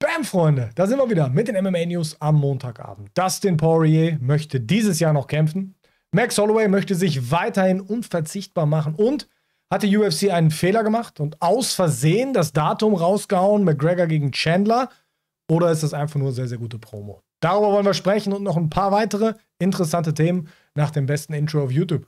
Bam, Freunde, da sind wir wieder mit den MMA-News am Montagabend. Dustin Poirier möchte dieses Jahr noch kämpfen. Max Holloway möchte sich weiterhin unverzichtbar machen und hat die UFC einen Fehler gemacht und aus Versehen das Datum rausgehauen, McGregor gegen Chandler. Oder ist das einfach nur sehr, sehr gute Promo? Darüber wollen wir sprechen und noch ein paar weitere interessante Themen nach dem besten Intro auf YouTube.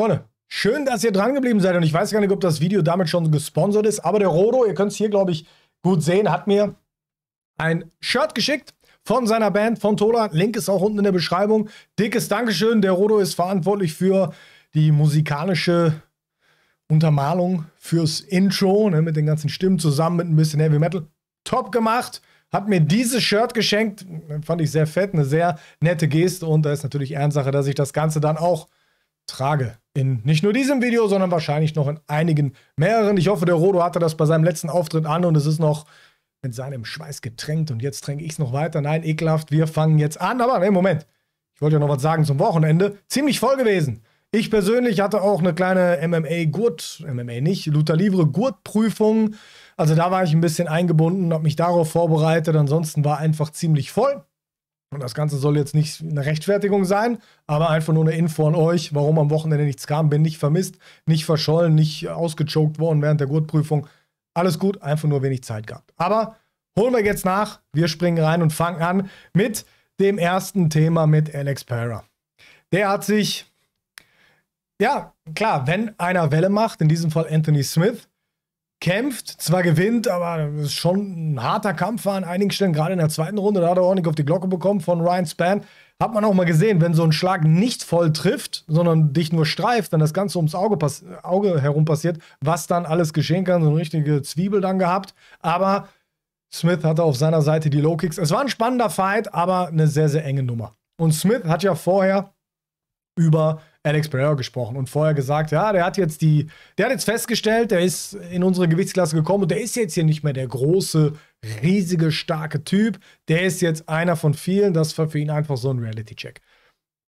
Freunde, schön, dass ihr dran geblieben seid. Und ich weiß gar nicht, ob das Video damit schon gesponsert ist, aber der Rodo, ihr könnt es hier, glaube ich, gut sehen, hat mir ein Shirt geschickt von seiner Band, von Tola. Link ist auch unten in der Beschreibung. Dickes Dankeschön. Der Rodo ist verantwortlich für die musikalische Untermalung, fürs Intro, ne, mit den ganzen Stimmen zusammen, mit ein bisschen Heavy Metal. Top gemacht. Hat mir dieses Shirt geschenkt. Fand ich sehr fett, eine sehr nette Geste. Und da ist natürlich Ehrensache, dass ich das Ganze dann auch trage in nicht nur diesem Video, sondern wahrscheinlich noch in einigen mehreren. Ich hoffe, der Rodo hatte das bei seinem letzten Auftritt an und es ist noch mit seinem Schweiß getränkt und jetzt tränke ich es noch weiter. Nein, ekelhaft, wir fangen jetzt an. Aber nee, Moment, ich wollte ja noch was sagen zum Wochenende. Ziemlich voll gewesen. Ich persönlich hatte auch eine kleine MMA-Gurt, MMA nicht, Luther Livre Gurt-Prüfung. Also da war ich ein bisschen eingebunden, habe mich darauf vorbereitet. Ansonsten war einfach ziemlich voll. Und das Ganze soll jetzt nicht eine Rechtfertigung sein, aber einfach nur eine Info an euch, warum am Wochenende nichts kam. Bin nicht vermisst, nicht verschollen, nicht ausgechoked worden während der Gurtprüfung. Alles gut, einfach nur wenig Zeit gehabt. Aber holen wir jetzt nach. Wir springen rein und fangen an mit dem ersten Thema mit Alex Pereira. Der hat sich, ja, klar, wenn einer Welle macht, in diesem Fall Anthony Smith, kämpft, zwar gewinnt, aber es ist schon ein harter Kampf war an einigen Stellen, gerade in der zweiten Runde, da hat er ordentlich auf die Glocke bekommen von Ryan Spann. Hat man auch mal gesehen, wenn so ein Schlag nicht voll trifft, sondern dich nur streift, dann das Ganze ums Auge, Auge herum passiert, was dann alles geschehen kann, so eine richtige Zwiebel dann gehabt. Aber Smith hatte auf seiner Seite die Low Kicks. Es war ein spannender Fight, aber eine sehr, sehr enge Nummer. Und Smith hat ja vorher über Alex Pereira gesprochen und vorher gesagt, ja, der hat jetzt die, der hat jetzt festgestellt, der ist in unsere Gewichtsklasse gekommen und der ist jetzt hier nicht mehr der große, riesige, starke Typ. Der ist jetzt einer von vielen. Das war für ihn einfach so ein Reality-Check.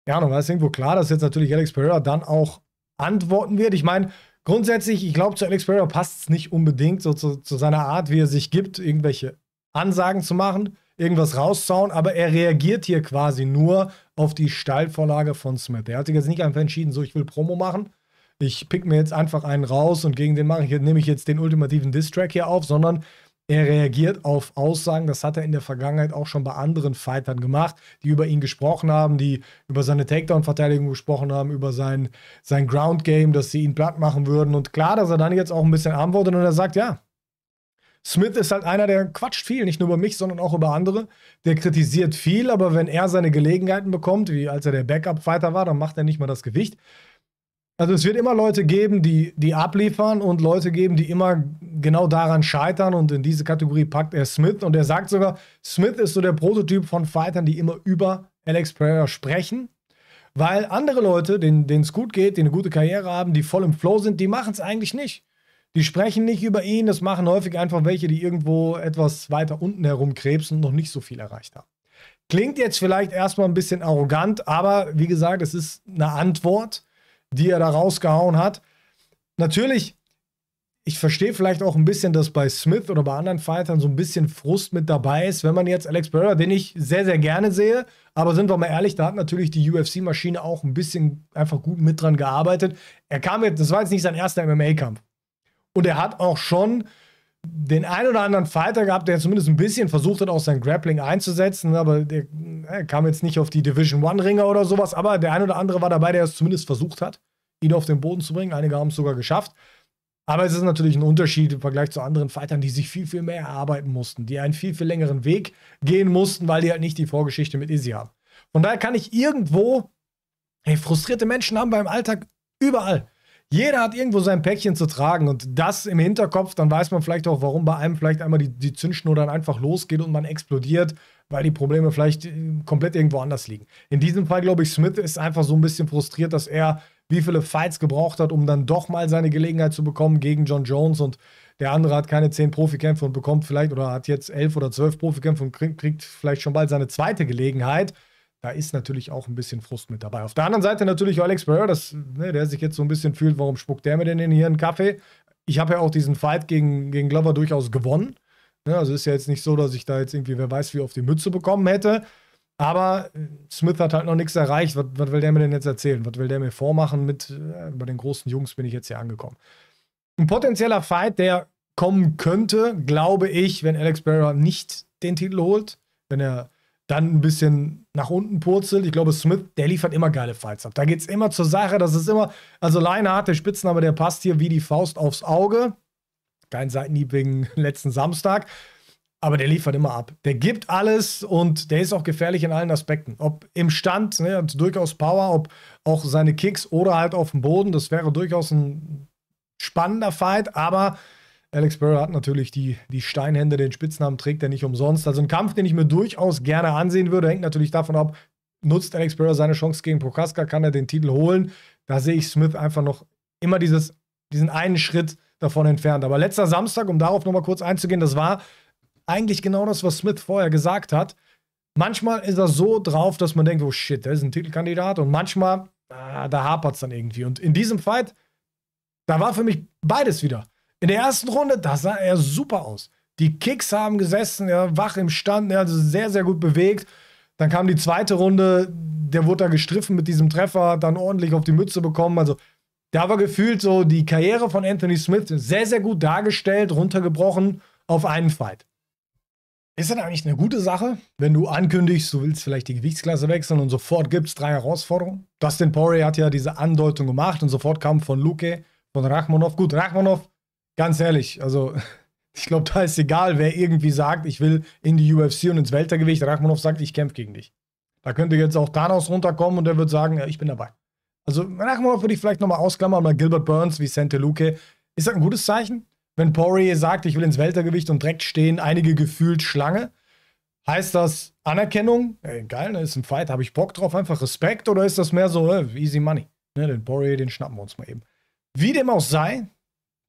Ja, und war es irgendwo klar, dass jetzt natürlich Alex Pereira dann auch antworten wird. Ich meine, grundsätzlich, ich glaube, zu Alex Pereira passt es nicht unbedingt, so zu, zu seiner Art, wie er sich gibt, irgendwelche Ansagen zu machen, irgendwas rauszauen, aber er reagiert hier quasi nur auf die Steilvorlage von Smith. Er hat sich jetzt nicht einfach entschieden, so ich will Promo machen. Ich pick mir jetzt einfach einen raus und gegen den mache ich, nehme ich jetzt den ultimativen Diss-Track hier auf, sondern er reagiert auf Aussagen, das hat er in der Vergangenheit auch schon bei anderen Fightern gemacht, die über ihn gesprochen haben, die über seine Takedown-Verteidigung gesprochen haben, über sein, sein Ground-Game, dass sie ihn platt machen würden. Und klar, dass er dann jetzt auch ein bisschen antwortet und er sagt, ja, Smith ist halt einer, der quatscht viel, nicht nur über mich, sondern auch über andere. Der kritisiert viel, aber wenn er seine Gelegenheiten bekommt, wie als er der Backup-Fighter war, dann macht er nicht mal das Gewicht. Also es wird immer Leute geben, die, die abliefern und Leute geben, die immer genau daran scheitern und in diese Kategorie packt er Smith und er sagt sogar, Smith ist so der Prototyp von Fightern, die immer über Alex Pereira sprechen, weil andere Leute, denen es gut geht, die eine gute Karriere haben, die voll im Flow sind, die machen es eigentlich nicht. Die sprechen nicht über ihn, das machen häufig einfach welche, die irgendwo etwas weiter unten herumkrebsen und noch nicht so viel erreicht haben. Klingt jetzt vielleicht erstmal ein bisschen arrogant, aber wie gesagt, es ist eine Antwort, die er da rausgehauen hat. Natürlich, ich verstehe vielleicht auch ein bisschen, dass bei Smith oder bei anderen Fightern so ein bisschen Frust mit dabei ist, wenn man jetzt Alex Pereira, den ich sehr, sehr gerne sehe, aber sind wir mal ehrlich, da hat natürlich die UFC-Maschine auch ein bisschen einfach gut mit dran gearbeitet. Er kam jetzt, das war jetzt nicht sein erster MMA-Kampf. Und er hat auch schon den ein oder anderen Fighter gehabt, der zumindest ein bisschen versucht hat, auch sein Grappling einzusetzen, aber der, er kam jetzt nicht auf die Division One-Ringer oder sowas, aber der ein oder andere war dabei, der es zumindest versucht hat, ihn auf den Boden zu bringen. Einige haben es sogar geschafft. Aber es ist natürlich ein Unterschied im Vergleich zu anderen Fightern, die sich viel, viel mehr erarbeiten mussten, die einen viel, viel längeren Weg gehen mussten, weil die halt nicht die Vorgeschichte mit Izzy haben. Von daher kann ich irgendwo, hey, frustrierte Menschen haben beim Alltag überall. Jeder hat irgendwo sein Päckchen zu tragen und das im Hinterkopf, dann weiß man vielleicht auch, warum bei einem vielleicht einmal die, die Zündschnur dann einfach losgeht und man explodiert, weil die Probleme vielleicht äh, komplett irgendwo anders liegen. In diesem Fall, glaube ich, Smith ist einfach so ein bisschen frustriert, dass er wie viele Fights gebraucht hat, um dann doch mal seine Gelegenheit zu bekommen gegen John Jones und der andere hat keine zehn Profikämpfe und bekommt vielleicht oder hat jetzt elf oder zwölf Profikämpfe und kriegt vielleicht schon bald seine zweite Gelegenheit da ist natürlich auch ein bisschen Frust mit dabei. Auf der anderen Seite natürlich Alex Pereira, das, ne, der sich jetzt so ein bisschen fühlt, warum spuckt der mir denn hier einen Kaffee? Ich habe ja auch diesen Fight gegen, gegen Glover durchaus gewonnen. Ne, also ist ja jetzt nicht so, dass ich da jetzt irgendwie, wer weiß, wie auf die Mütze bekommen hätte. Aber äh, Smith hat halt noch nichts erreicht. Was, was, will der mir denn jetzt erzählen? Was will der mir vormachen mit, äh, bei den großen Jungs bin ich jetzt hier angekommen. Ein potenzieller Fight, der kommen könnte, glaube ich, wenn Alex Barrow nicht den Titel holt, wenn er dann ein bisschen nach unten purzelt. Ich glaube, Smith, der liefert immer geile Fights ab. Da geht es immer zur Sache. Das ist immer, also Leinhardt, der Spitzname, der passt hier wie die Faust aufs Auge. Kein Seitenhieb wegen letzten Samstag. Aber der liefert immer ab. Der gibt alles und der ist auch gefährlich in allen Aspekten. Ob im Stand, ne, hat durchaus Power, ob auch seine Kicks oder halt auf dem Boden. Das wäre durchaus ein spannender Fight, aber Alex Burrow hat natürlich die, die Steinhände, den Spitznamen trägt er nicht umsonst. Also ein Kampf, den ich mir durchaus gerne ansehen würde, hängt natürlich davon ab, nutzt Alex Burrow seine Chance gegen Prokaska, kann er den Titel holen. Da sehe ich Smith einfach noch immer dieses, diesen einen Schritt davon entfernt. Aber letzter Samstag, um darauf nochmal kurz einzugehen, das war eigentlich genau das, was Smith vorher gesagt hat. Manchmal ist er so drauf, dass man denkt, oh shit, der ist ein Titelkandidat. Und manchmal, ah, da hapert es dann irgendwie. Und in diesem Fight, da war für mich beides wieder. In der ersten Runde, da sah er super aus. Die Kicks haben gesessen, ja, wach im Stand, er hat sich sehr, sehr gut bewegt. Dann kam die zweite Runde, der wurde da gestriffen mit diesem Treffer, dann ordentlich auf die Mütze bekommen. Also, da war gefühlt so die Karriere von Anthony Smith sehr, sehr gut dargestellt, runtergebrochen auf einen Fight. Ist das eigentlich eine gute Sache, wenn du ankündigst, du willst vielleicht die Gewichtsklasse wechseln und sofort gibt es drei Herausforderungen? Dustin Poirier hat ja diese Andeutung gemacht und sofort kam von Luke, von Rachmanov. Gut, Rachmanov ganz ehrlich, also ich glaube, da ist egal, wer irgendwie sagt, ich will in die UFC und ins Weltergewicht. Rachmanow sagt, ich kämpfe gegen dich. Da könnte jetzt auch Thanos runterkommen und der wird sagen, ja, ich bin dabei. Also Rachmanow würde ich vielleicht nochmal ausklammern, mal Gilbert Burns wie Sante Luke. Ist das ein gutes Zeichen? Wenn Poirier sagt, ich will ins Weltergewicht und direkt stehen, einige gefühlt Schlange, heißt das Anerkennung? Ey, geil, ne, ist ein Fight, habe ich Bock drauf, einfach Respekt? Oder ist das mehr so, äh, easy money? Ne, den Poirier, den schnappen wir uns mal eben. Wie dem auch sei,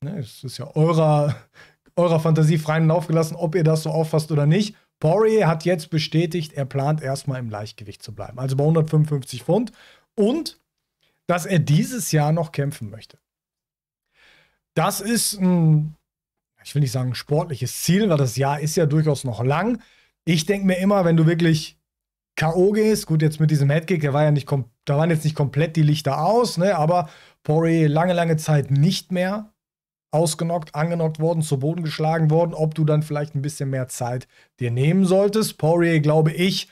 ne, es ist ja eurer, eurer Fantasie freien Lauf gelassen, ob ihr das so auffasst oder nicht. Poirier hat jetzt bestätigt, er plant erstmal im Leichtgewicht zu bleiben, also bei 155 Pfund. Und dass er dieses Jahr noch kämpfen möchte. Das ist ein, ich will nicht sagen sportliches Ziel, weil das Jahr ist ja durchaus noch lang. Ich denke mir immer, wenn du wirklich K.O. gehst, gut, jetzt mit diesem Headkick, der war ja nicht da waren jetzt nicht komplett die Lichter aus, ne? aber Poirier lange, lange Zeit nicht mehr ausgenockt, angenockt worden, zu Boden geschlagen worden, ob du dann vielleicht ein bisschen mehr Zeit dir nehmen solltest. Poirier, glaube ich,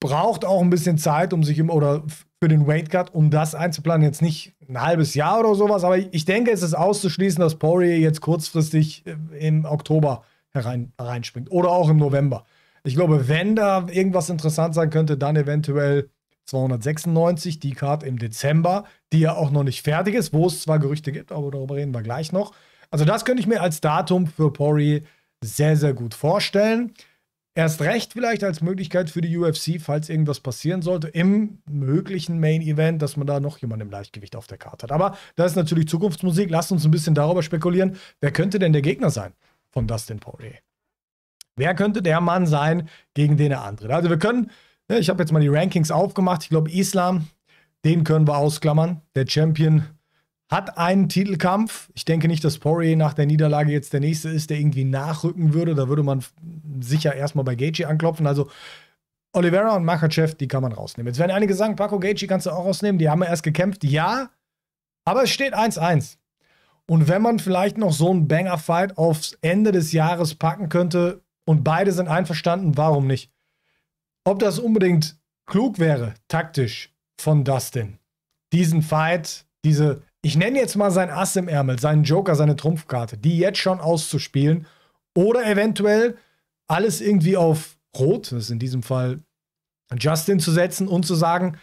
braucht auch ein bisschen Zeit, um sich im oder für den Weight Cut, um das einzuplanen. Jetzt nicht ein halbes Jahr oder sowas, aber ich denke, es ist auszuschließen, dass Poirier jetzt kurzfristig äh, im Oktober herein, hereinspringt oder auch im November. Ich glaube, wenn da irgendwas interessant sein könnte, dann eventuell 296, die Card im Dezember, die ja auch noch nicht fertig ist, wo es zwar Gerüchte gibt, aber darüber reden wir gleich noch. Also das könnte ich mir als Datum für Pori sehr, sehr gut vorstellen. Erst recht vielleicht als Möglichkeit für die UFC, falls irgendwas passieren sollte, im möglichen Main Event, dass man da noch jemanden im Leichtgewicht auf der Karte hat. Aber das ist natürlich Zukunftsmusik. Lasst uns ein bisschen darüber spekulieren, wer könnte denn der Gegner sein von Dustin Poirier? Wer könnte der Mann sein, gegen den er antritt? Also wir können ja, ich habe jetzt mal die Rankings aufgemacht. Ich glaube, Islam, den können wir ausklammern. Der Champion hat einen Titelkampf. Ich denke nicht, dass Poirier nach der Niederlage jetzt der nächste ist, der irgendwie nachrücken würde. Da würde man sicher erstmal bei Gaethje anklopfen. Also Oliveira und Makachev, die kann man rausnehmen. Jetzt werden einige sagen, Paco Gaethje kannst du auch rausnehmen. Die haben ja erst gekämpft. Ja, aber es steht 1-1. Und wenn man vielleicht noch so einen Banger-Fight aufs Ende des Jahres packen könnte und beide sind einverstanden, warum nicht? ob das unbedingt klug wäre, taktisch von Dustin. Diesen Fight, diese, ich nenne jetzt mal sein Ass im Ärmel, seinen Joker, seine Trumpfkarte, die jetzt schon auszuspielen oder eventuell alles irgendwie auf Rot, das ist in diesem Fall Justin zu setzen und zu sagen,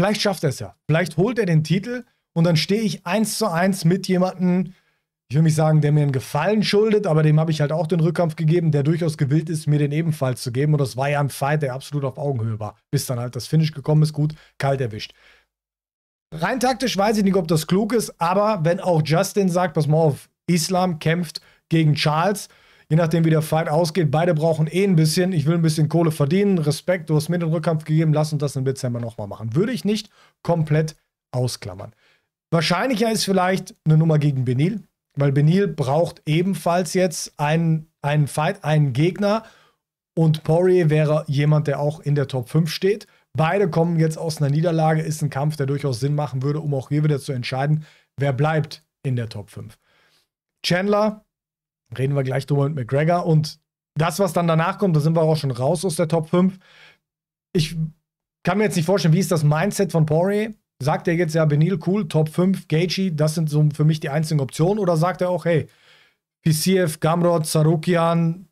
vielleicht schafft er es ja, vielleicht holt er den Titel und dann stehe ich eins zu eins mit jemandem, ich will mich sagen, der mir einen Gefallen schuldet, aber dem habe ich halt auch den Rückkampf gegeben, der durchaus gewillt ist, mir den ebenfalls zu geben. Und das war ja ein Fight, der absolut auf Augenhöhe war. Bis dann halt das Finish gekommen ist, gut, kalt erwischt. Rein taktisch weiß ich nicht, ob das klug ist, aber wenn auch Justin sagt, pass mal auf, Islam kämpft gegen Charles, je nachdem wie der Fight ausgeht, beide brauchen eh ein bisschen, ich will ein bisschen Kohle verdienen, Respekt, du hast mir den Rückkampf gegeben, lass uns das im Dezember nochmal machen. Würde ich nicht komplett ausklammern. Wahrscheinlicher ist vielleicht eine Nummer gegen Benil, weil Benil braucht ebenfalls jetzt einen, einen Fight, einen Gegner. Und Poirier wäre jemand, der auch in der Top 5 steht. Beide kommen jetzt aus einer Niederlage. Ist ein Kampf, der durchaus Sinn machen würde, um auch hier wieder zu entscheiden, wer bleibt in der Top 5. Chandler, reden wir gleich drüber mit McGregor. Und das, was dann danach kommt, da sind wir auch schon raus aus der Top 5. Ich kann mir jetzt nicht vorstellen, wie ist das Mindset von Poirier? Sagt er jetzt ja, Benil, cool, Top 5, Gaethje, das sind so für mich die einzigen Optionen? Oder sagt er auch, hey, Pisiev, Gamrod, Sarukian,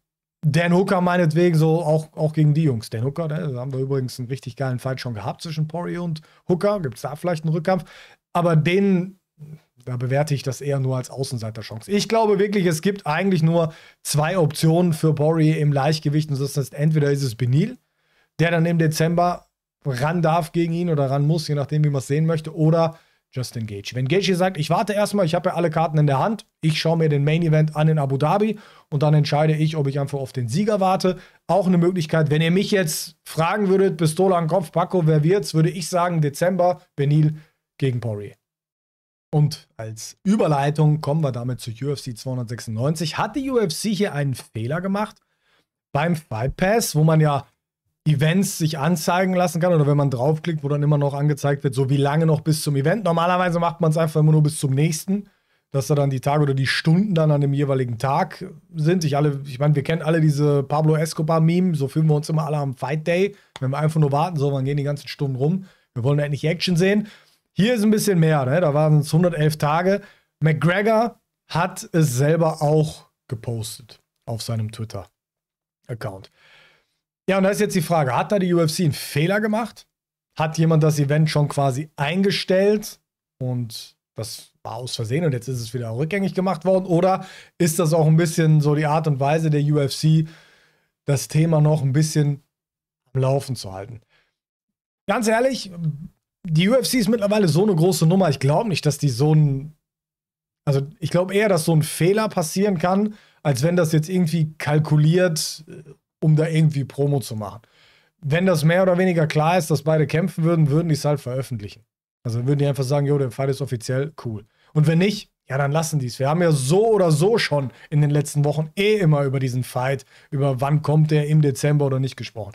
Dan Hooker meinetwegen, so auch, auch gegen die Jungs. Dan Hooker, da haben wir übrigens einen richtig geilen Fight schon gehabt zwischen Pori und Hooker. Gibt es da vielleicht einen Rückkampf? Aber den, da bewerte ich das eher nur als Außenseiterchance. Ich glaube wirklich, es gibt eigentlich nur zwei Optionen für Pori im Leichtgewicht. Und das heißt, entweder ist es Benil, der dann im Dezember ran darf gegen ihn oder ran muss, je nachdem, wie man es sehen möchte. Oder Justin Gage. Wenn Gage hier sagt, ich warte erstmal, ich habe ja alle Karten in der Hand, ich schaue mir den Main Event an in Abu Dhabi und dann entscheide ich, ob ich einfach auf den Sieger warte. Auch eine Möglichkeit, wenn ihr mich jetzt fragen würdet, Pistole an den Kopf, Paco, wer wird's, würde ich sagen, Dezember, Benil gegen Poirier. Und als Überleitung kommen wir damit zu UFC 296. Hat die UFC hier einen Fehler gemacht beim Fight Pass, wo man ja Events sich anzeigen lassen kann oder wenn man draufklickt, wo dann immer noch angezeigt wird, so wie lange noch bis zum Event. Normalerweise macht man es einfach immer nur bis zum nächsten, dass da dann die Tage oder die Stunden dann an dem jeweiligen Tag sind. Ich alle, ich meine, wir kennen alle diese Pablo Escobar-Meme, so fühlen wir uns immer alle am Fight Day, wenn wir einfach nur warten, so, wann gehen die ganzen Stunden rum. Wir wollen endlich Action sehen. Hier ist ein bisschen mehr, ne? da waren es 111 Tage. McGregor hat es selber auch gepostet auf seinem Twitter-Account. Ja, und da ist jetzt die Frage, hat da die UFC einen Fehler gemacht? Hat jemand das Event schon quasi eingestellt und das war aus Versehen und jetzt ist es wieder rückgängig gemacht worden? Oder ist das auch ein bisschen so die Art und Weise der UFC, das Thema noch ein bisschen am Laufen zu halten? Ganz ehrlich, die UFC ist mittlerweile so eine große Nummer. Ich glaube nicht, dass die so ein. Also, ich glaube eher, dass so ein Fehler passieren kann, als wenn das jetzt irgendwie kalkuliert äh, um da irgendwie Promo zu machen. Wenn das mehr oder weniger klar ist, dass beide kämpfen würden, würden die es halt veröffentlichen. Also würden die einfach sagen, jo, der Fight ist offiziell, cool. Und wenn nicht, ja, dann lassen die es. Wir haben ja so oder so schon in den letzten Wochen eh immer über diesen Fight, über wann kommt der im Dezember oder nicht gesprochen.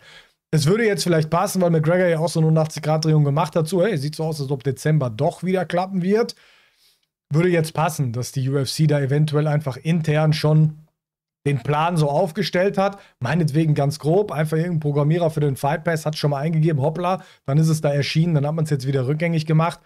Es würde jetzt vielleicht passen, weil McGregor ja auch so eine 180-Grad-Drehung gemacht hat, so, hey, sieht so aus, als ob Dezember doch wieder klappen wird. Würde jetzt passen, dass die UFC da eventuell einfach intern schon den Plan so aufgestellt hat. Meinetwegen ganz grob, einfach irgendein Programmierer für den Fight Pass hat schon mal eingegeben, hoppla, dann ist es da erschienen, dann hat man es jetzt wieder rückgängig gemacht.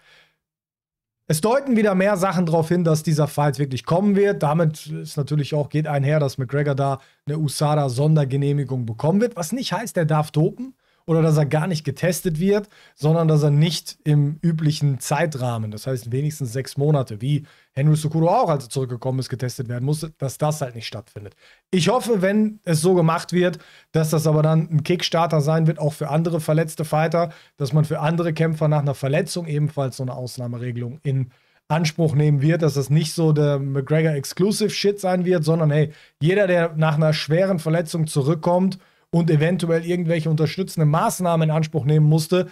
Es deuten wieder mehr Sachen darauf hin, dass dieser Fight wirklich kommen wird. Damit ist natürlich auch, geht einher, dass McGregor da eine USADA-Sondergenehmigung bekommen wird, was nicht heißt, er darf dopen oder dass er gar nicht getestet wird, sondern dass er nicht im üblichen Zeitrahmen, das heißt wenigstens sechs Monate, wie Henry Sukuro auch, als er zurückgekommen ist, getestet werden musste, dass das halt nicht stattfindet. Ich hoffe, wenn es so gemacht wird, dass das aber dann ein Kickstarter sein wird, auch für andere verletzte Fighter, dass man für andere Kämpfer nach einer Verletzung ebenfalls so eine Ausnahmeregelung in Anspruch nehmen wird, dass das nicht so der McGregor-Exclusive-Shit sein wird, sondern hey, jeder, der nach einer schweren Verletzung zurückkommt, und eventuell irgendwelche unterstützenden Maßnahmen in Anspruch nehmen musste,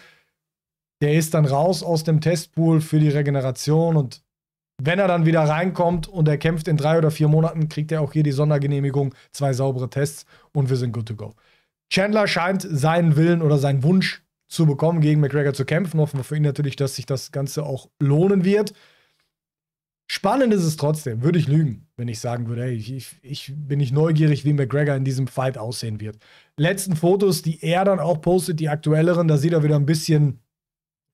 der ist dann raus aus dem Testpool für die Regeneration und wenn er dann wieder reinkommt und er kämpft in drei oder vier Monaten, kriegt er auch hier die Sondergenehmigung, zwei saubere Tests und wir sind good to go. Chandler scheint seinen Willen oder seinen Wunsch zu bekommen, gegen McGregor zu kämpfen. Hoffen wir für ihn natürlich, dass sich das Ganze auch lohnen wird. Spannend ist es trotzdem. Würde ich lügen, wenn ich sagen würde, hey, ich, ich, bin nicht neugierig, wie McGregor in diesem Fight aussehen wird. Letzten Fotos, die er dann auch postet, die aktuelleren, da sieht er wieder ein bisschen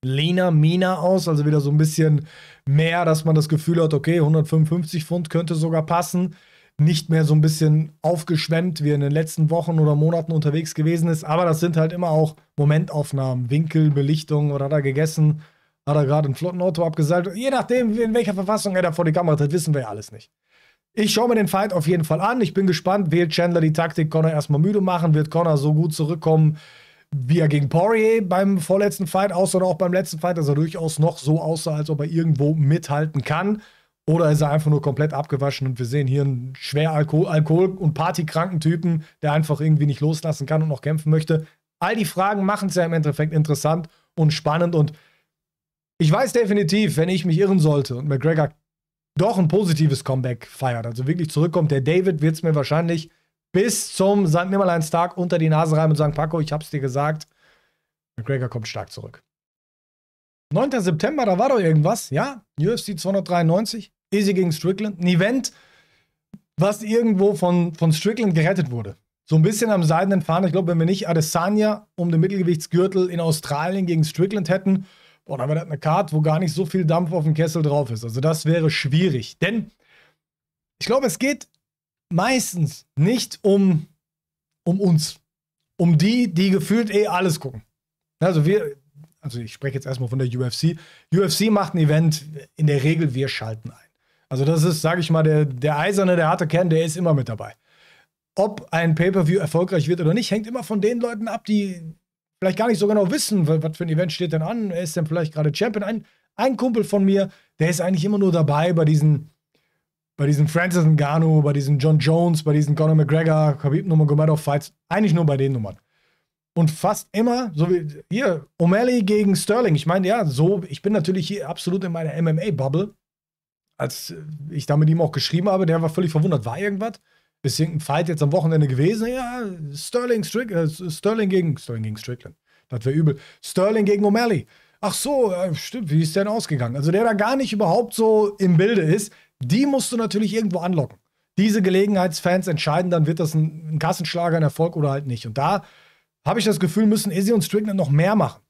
leaner, meaner aus. Also wieder so ein bisschen mehr, dass man das Gefühl hat, okay, 155 Pfund könnte sogar passen. Nicht mehr so ein bisschen aufgeschwemmt, wie er in den letzten Wochen oder Monaten unterwegs gewesen ist. Aber das sind halt immer auch Momentaufnahmen, Winkel, Belichtung, was hat er gegessen, hat er gerade ein flotten Auto abgesagt? Je nachdem, in welcher Verfassung er da vor die Kamera tritt, wissen wir ja alles nicht. Ich schaue mir den Fight auf jeden Fall an. Ich bin gespannt. Wählt Chandler die Taktik, Connor erstmal müde machen? Wird Connor so gut zurückkommen, wie er gegen Poirier beim vorletzten Fight aussah oder auch beim letzten Fight, dass er durchaus noch so aussah, als ob er irgendwo mithalten kann? Oder ist er einfach nur komplett abgewaschen und wir sehen hier einen schwer Alko Alkohol- und partykranken Typen, der einfach irgendwie nicht loslassen kann und noch kämpfen möchte? All die Fragen machen es ja im Endeffekt interessant und spannend und ich weiß definitiv, wenn ich mich irren sollte und McGregor doch ein positives Comeback feiert, also wirklich zurückkommt, der David wird es mir wahrscheinlich bis zum St. Nimmerleins-Tag unter die Nase reiben und sagen, Paco, ich hab's dir gesagt, McGregor kommt stark zurück. 9. September, da war doch irgendwas, ja? UFC 293, Easy gegen Strickland, ein Event, was irgendwo von, von Strickland gerettet wurde. So ein bisschen am seidenen Fahren. Ich glaube, wenn wir nicht Adesanya um den Mittelgewichtsgürtel in Australien gegen Strickland hätten, boah, dann wäre das eine Karte, wo gar nicht so viel Dampf auf dem Kessel drauf ist. Also das wäre schwierig. Denn ich glaube, es geht meistens nicht um, um uns. Um die, die gefühlt eh alles gucken. Also wir, also ich spreche jetzt erstmal von der UFC. UFC macht ein Event, in der Regel wir schalten ein. Also das ist, sage ich mal, der, der eiserne, der harte Kern, der ist immer mit dabei. Ob ein Pay-per-view erfolgreich wird oder nicht, hängt immer von den Leuten ab, die vielleicht gar nicht so genau wissen, was für ein Event steht denn an, Er ist denn vielleicht gerade Champion. Ein, ein Kumpel von mir, der ist eigentlich immer nur dabei bei diesen, bei diesen Francis Ngannou, bei diesen John Jones, bei diesen Conor McGregor, Khabib Nurmagomedov Fights, eigentlich nur bei den Nummern. Und fast immer, so wie hier, O'Malley gegen Sterling. Ich meine, ja, so, ich bin natürlich hier absolut in meiner MMA-Bubble. Als äh, ich da mit ihm auch geschrieben habe, der war völlig verwundert. War irgendwas? Ist ein Fight jetzt am Wochenende gewesen? Ja, Sterling, Strick, äh, Sterling gegen Sterling gegen Strickland. Das wäre übel. Sterling gegen O'Malley. Ach so, äh, stimmt, wie ist der denn ausgegangen? Also der da gar nicht überhaupt so im Bilde ist, die musst du natürlich irgendwo anlocken. Diese Gelegenheitsfans entscheiden, dann wird das ein, ein Kassenschlager, ein Erfolg oder halt nicht. Und da habe ich das Gefühl, müssen Izzy und Strickland noch mehr machen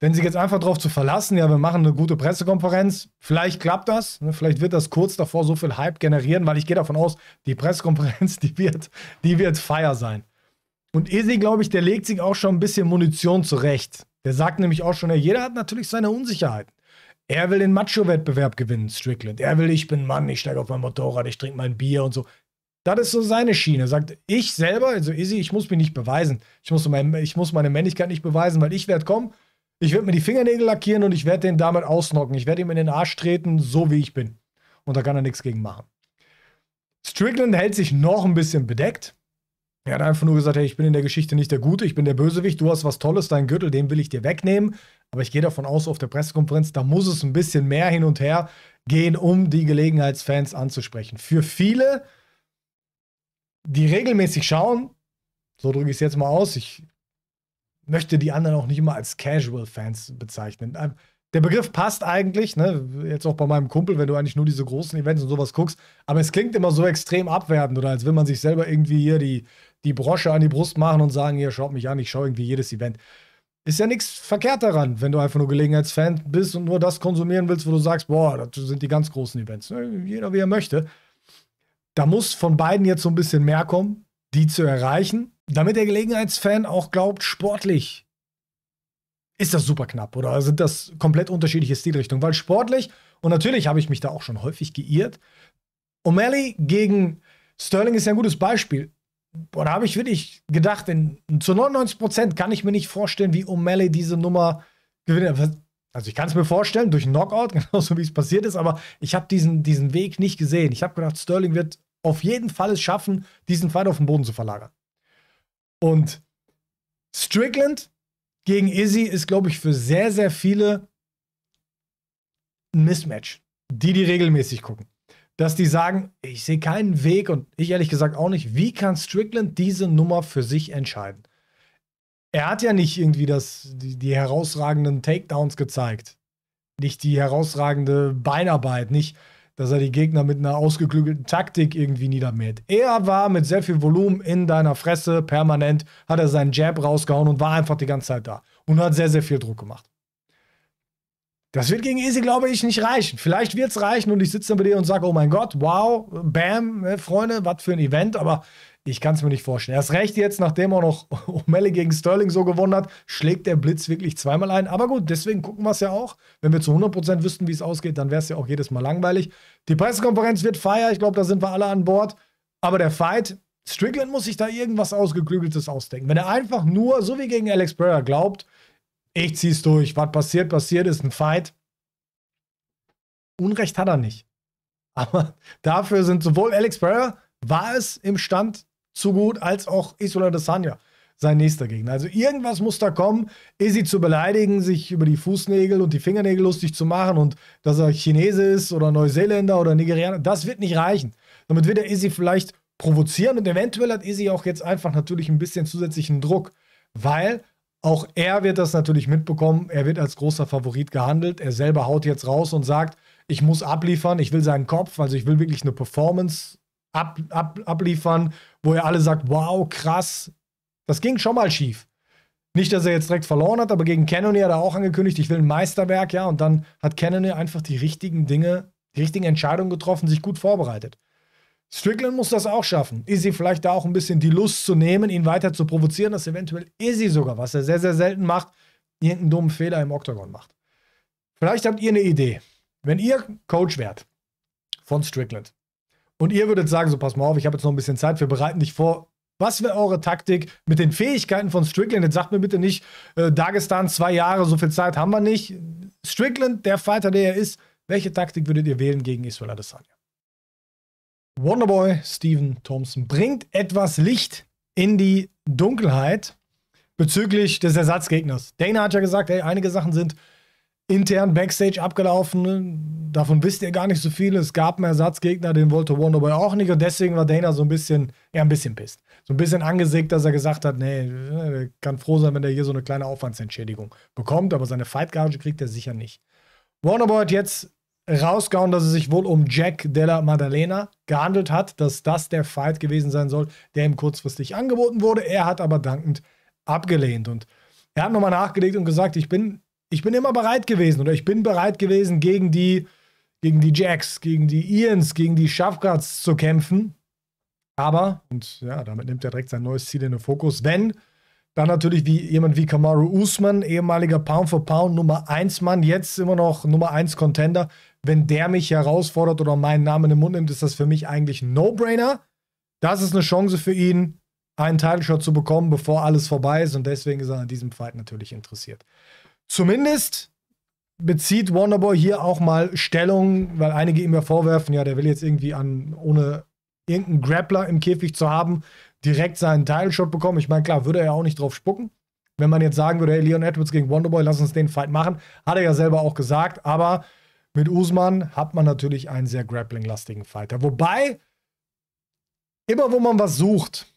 wenn sich jetzt einfach darauf zu verlassen, ja, wir machen eine gute Pressekonferenz, vielleicht klappt das, ne, vielleicht wird das kurz davor so viel Hype generieren, weil ich gehe davon aus, die Pressekonferenz, die wird, die wird Feier sein. Und Esi, glaube ich, der legt sich auch schon ein bisschen Munition zurecht. Der sagt nämlich auch schon, ja, jeder hat natürlich seine Unsicherheiten. Er will den Macho-Wettbewerb gewinnen, Strickland. Er will, ich bin Mann, ich steige auf mein Motorrad, ich trinke mein Bier und so. Das ist so seine Schiene. Sagt, ich selber, also Izzy, ich muss mich nicht beweisen. Ich muss, mein, ich muss meine Männlichkeit nicht beweisen, weil ich werde kommen ich werde mir die Fingernägel lackieren und ich werde den damit ausnocken. Ich werde ihm in den Arsch treten, so wie ich bin. Und da kann er nichts gegen machen. Strickland hält sich noch ein bisschen bedeckt. Er hat einfach nur gesagt, hey, ich bin in der Geschichte nicht der Gute, ich bin der Bösewicht, du hast was Tolles, deinen Gürtel, den will ich dir wegnehmen. Aber ich gehe davon aus, auf der Pressekonferenz, da muss es ein bisschen mehr hin und her gehen, um die Gelegenheitsfans anzusprechen. Für viele, die regelmäßig schauen, so drücke ich es jetzt mal aus, ich möchte die anderen auch nicht immer als Casual-Fans bezeichnen. Ähm, der Begriff passt eigentlich, ne? jetzt auch bei meinem Kumpel, wenn du eigentlich nur diese großen Events und sowas guckst, aber es klingt immer so extrem abwertend oder als will man sich selber irgendwie hier die, die Brosche an die Brust machen und sagen, hier, schaut mich an, ich schaue irgendwie jedes Event. Ist ja nichts verkehrt daran, wenn du einfach nur Gelegenheitsfan bist und nur das konsumieren willst, wo du sagst, boah, das sind die ganz großen Events. Ne? Jeder, wie er möchte. Da muss von beiden jetzt so ein bisschen mehr kommen, die zu erreichen, damit der Gelegenheitsfan auch glaubt, sportlich ist das super knapp oder sind das komplett unterschiedliche Stilrichtungen? Weil sportlich, und natürlich habe ich mich da auch schon häufig geirrt, O'Malley gegen Sterling ist ja ein gutes Beispiel. Und da habe ich wirklich gedacht, in, zu 99% kann ich mir nicht vorstellen, wie O'Malley diese Nummer gewinnt. Also, also ich kann es mir vorstellen, durch einen Knockout, genauso wie es passiert ist, aber ich habe diesen, diesen Weg nicht gesehen. Ich habe gedacht, Sterling wird auf jeden Fall es schaffen, diesen Fight auf den Boden zu verlagern. Und Strickland gegen Izzy ist, glaube ich, für sehr, sehr viele ein Mismatch, die die regelmäßig gucken. Dass die sagen, ich sehe keinen Weg und ich ehrlich gesagt auch nicht, wie kann Strickland diese Nummer für sich entscheiden? Er hat ja nicht irgendwie das, die, die herausragenden Takedowns gezeigt, nicht die herausragende Beinarbeit, nicht dass er die Gegner mit einer ausgeklügelten Taktik irgendwie niedermäht. Er war mit sehr viel Volumen in deiner Fresse permanent, hat er seinen Jab rausgehauen und war einfach die ganze Zeit da und hat sehr, sehr viel Druck gemacht. Das wird gegen Easy, glaube ich, nicht reichen. Vielleicht wird es reichen und ich sitze dann bei dir und sage, oh mein Gott, wow, bam, ne, Freunde, was für ein Event. Aber ich kann es mir nicht vorstellen. Erst recht jetzt, nachdem er noch O'Malley gegen Sterling so gewonnen hat, schlägt der Blitz wirklich zweimal ein. Aber gut, deswegen gucken wir es ja auch. Wenn wir zu 100% wüssten, wie es ausgeht, dann wäre es ja auch jedes Mal langweilig. Die Pressekonferenz wird feier. Ich glaube, da sind wir alle an Bord. Aber der Fight, Strickland muss sich da irgendwas Ausgeklügeltes ausdenken. Wenn er einfach nur, so wie gegen Alex Pereira, glaubt, ich zieh's durch, was passiert, passiert, ist ein Fight. Unrecht hat er nicht. Aber dafür sind sowohl Alex Pereira, war es im Stand zu gut, als auch Isola Desanya sein nächster Gegner. Also irgendwas muss da kommen, Esi zu beleidigen, sich über die Fußnägel und die Fingernägel lustig zu machen und dass er Chinese ist oder Neuseeländer oder Nigerianer, das wird nicht reichen. Damit wird er Esi vielleicht provozieren und eventuell hat Esi auch jetzt einfach natürlich ein bisschen zusätzlichen Druck, weil auch er wird das natürlich mitbekommen, er wird als großer Favorit gehandelt, er selber haut jetzt raus und sagt, ich muss abliefern, ich will seinen Kopf, also ich will wirklich eine Performance ab, ab, abliefern, wo er alle sagt, wow, krass, das ging schon mal schief. Nicht, dass er jetzt direkt verloren hat, aber gegen Cannonier hat er auch angekündigt, ich will ein Meisterwerk, ja, und dann hat Cannonier einfach die richtigen Dinge, die richtigen Entscheidungen getroffen, sich gut vorbereitet. Strickland muss das auch schaffen. Izzy vielleicht da auch ein bisschen die Lust zu nehmen, ihn weiter zu provozieren, dass eventuell Izzy sogar, was er sehr, sehr selten macht, irgendeinen dummen Fehler im Oktagon macht. Vielleicht habt ihr eine Idee. Wenn ihr Coach wärt von Strickland, und ihr würdet sagen, so pass mal auf, ich habe jetzt noch ein bisschen Zeit, wir bereiten dich vor. Was wäre eure Taktik mit den Fähigkeiten von Strickland? Jetzt sagt mir bitte nicht, äh, Dagestan zwei Jahre, so viel Zeit haben wir nicht. Strickland, der Fighter, der er ist, welche Taktik würdet ihr wählen gegen Israel Adesanya? Wonderboy Steven Thompson bringt etwas Licht in die Dunkelheit bezüglich des Ersatzgegners. Dana hat ja gesagt, ey, einige Sachen sind intern Backstage abgelaufen. Davon wisst ihr gar nicht so viel. Es gab einen Ersatzgegner, den wollte Wonderboy auch nicht. Und deswegen war Dana so ein bisschen, ja, ein bisschen pisst. So ein bisschen angesägt, dass er gesagt hat, nee, er kann froh sein, wenn er hier so eine kleine Aufwandsentschädigung bekommt. Aber seine Fight-Gage kriegt er sicher nicht. Wonderboy hat jetzt rausgehauen, dass es sich wohl um Jack Della Maddalena gehandelt hat, dass das der Fight gewesen sein soll, der ihm kurzfristig angeboten wurde. Er hat aber dankend abgelehnt. Und er hat nochmal nachgelegt und gesagt, ich bin ich bin immer bereit gewesen oder ich bin bereit gewesen, gegen die, gegen die Jacks, gegen die Ians, gegen die Schafgards zu kämpfen. Aber, und ja, damit nimmt er direkt sein neues Ziel in den Fokus, wenn dann natürlich wie jemand wie Kamaru Usman, ehemaliger Pound for Pound Nummer 1 Mann, jetzt immer noch Nummer 1 Contender. Wenn der mich herausfordert oder meinen Namen in den Mund nimmt, ist das für mich eigentlich ein No-Brainer. Das ist eine Chance für ihn, einen Title Shot zu bekommen, bevor alles vorbei ist. Und deswegen ist er an diesem Fight natürlich interessiert. Zumindest bezieht Wonderboy hier auch mal Stellung, weil einige ihm ja vorwerfen, ja, der will jetzt irgendwie an, ohne irgendeinen Grappler im Käfig zu haben, direkt seinen Title-Shot bekommen. Ich meine, klar, würde er ja auch nicht drauf spucken. Wenn man jetzt sagen würde, hey, Leon Edwards gegen Wonderboy, lass uns den Fight machen, hat er ja selber auch gesagt, aber mit Usman hat man natürlich einen sehr grappling-lastigen Fighter. Wobei, immer wo man was sucht,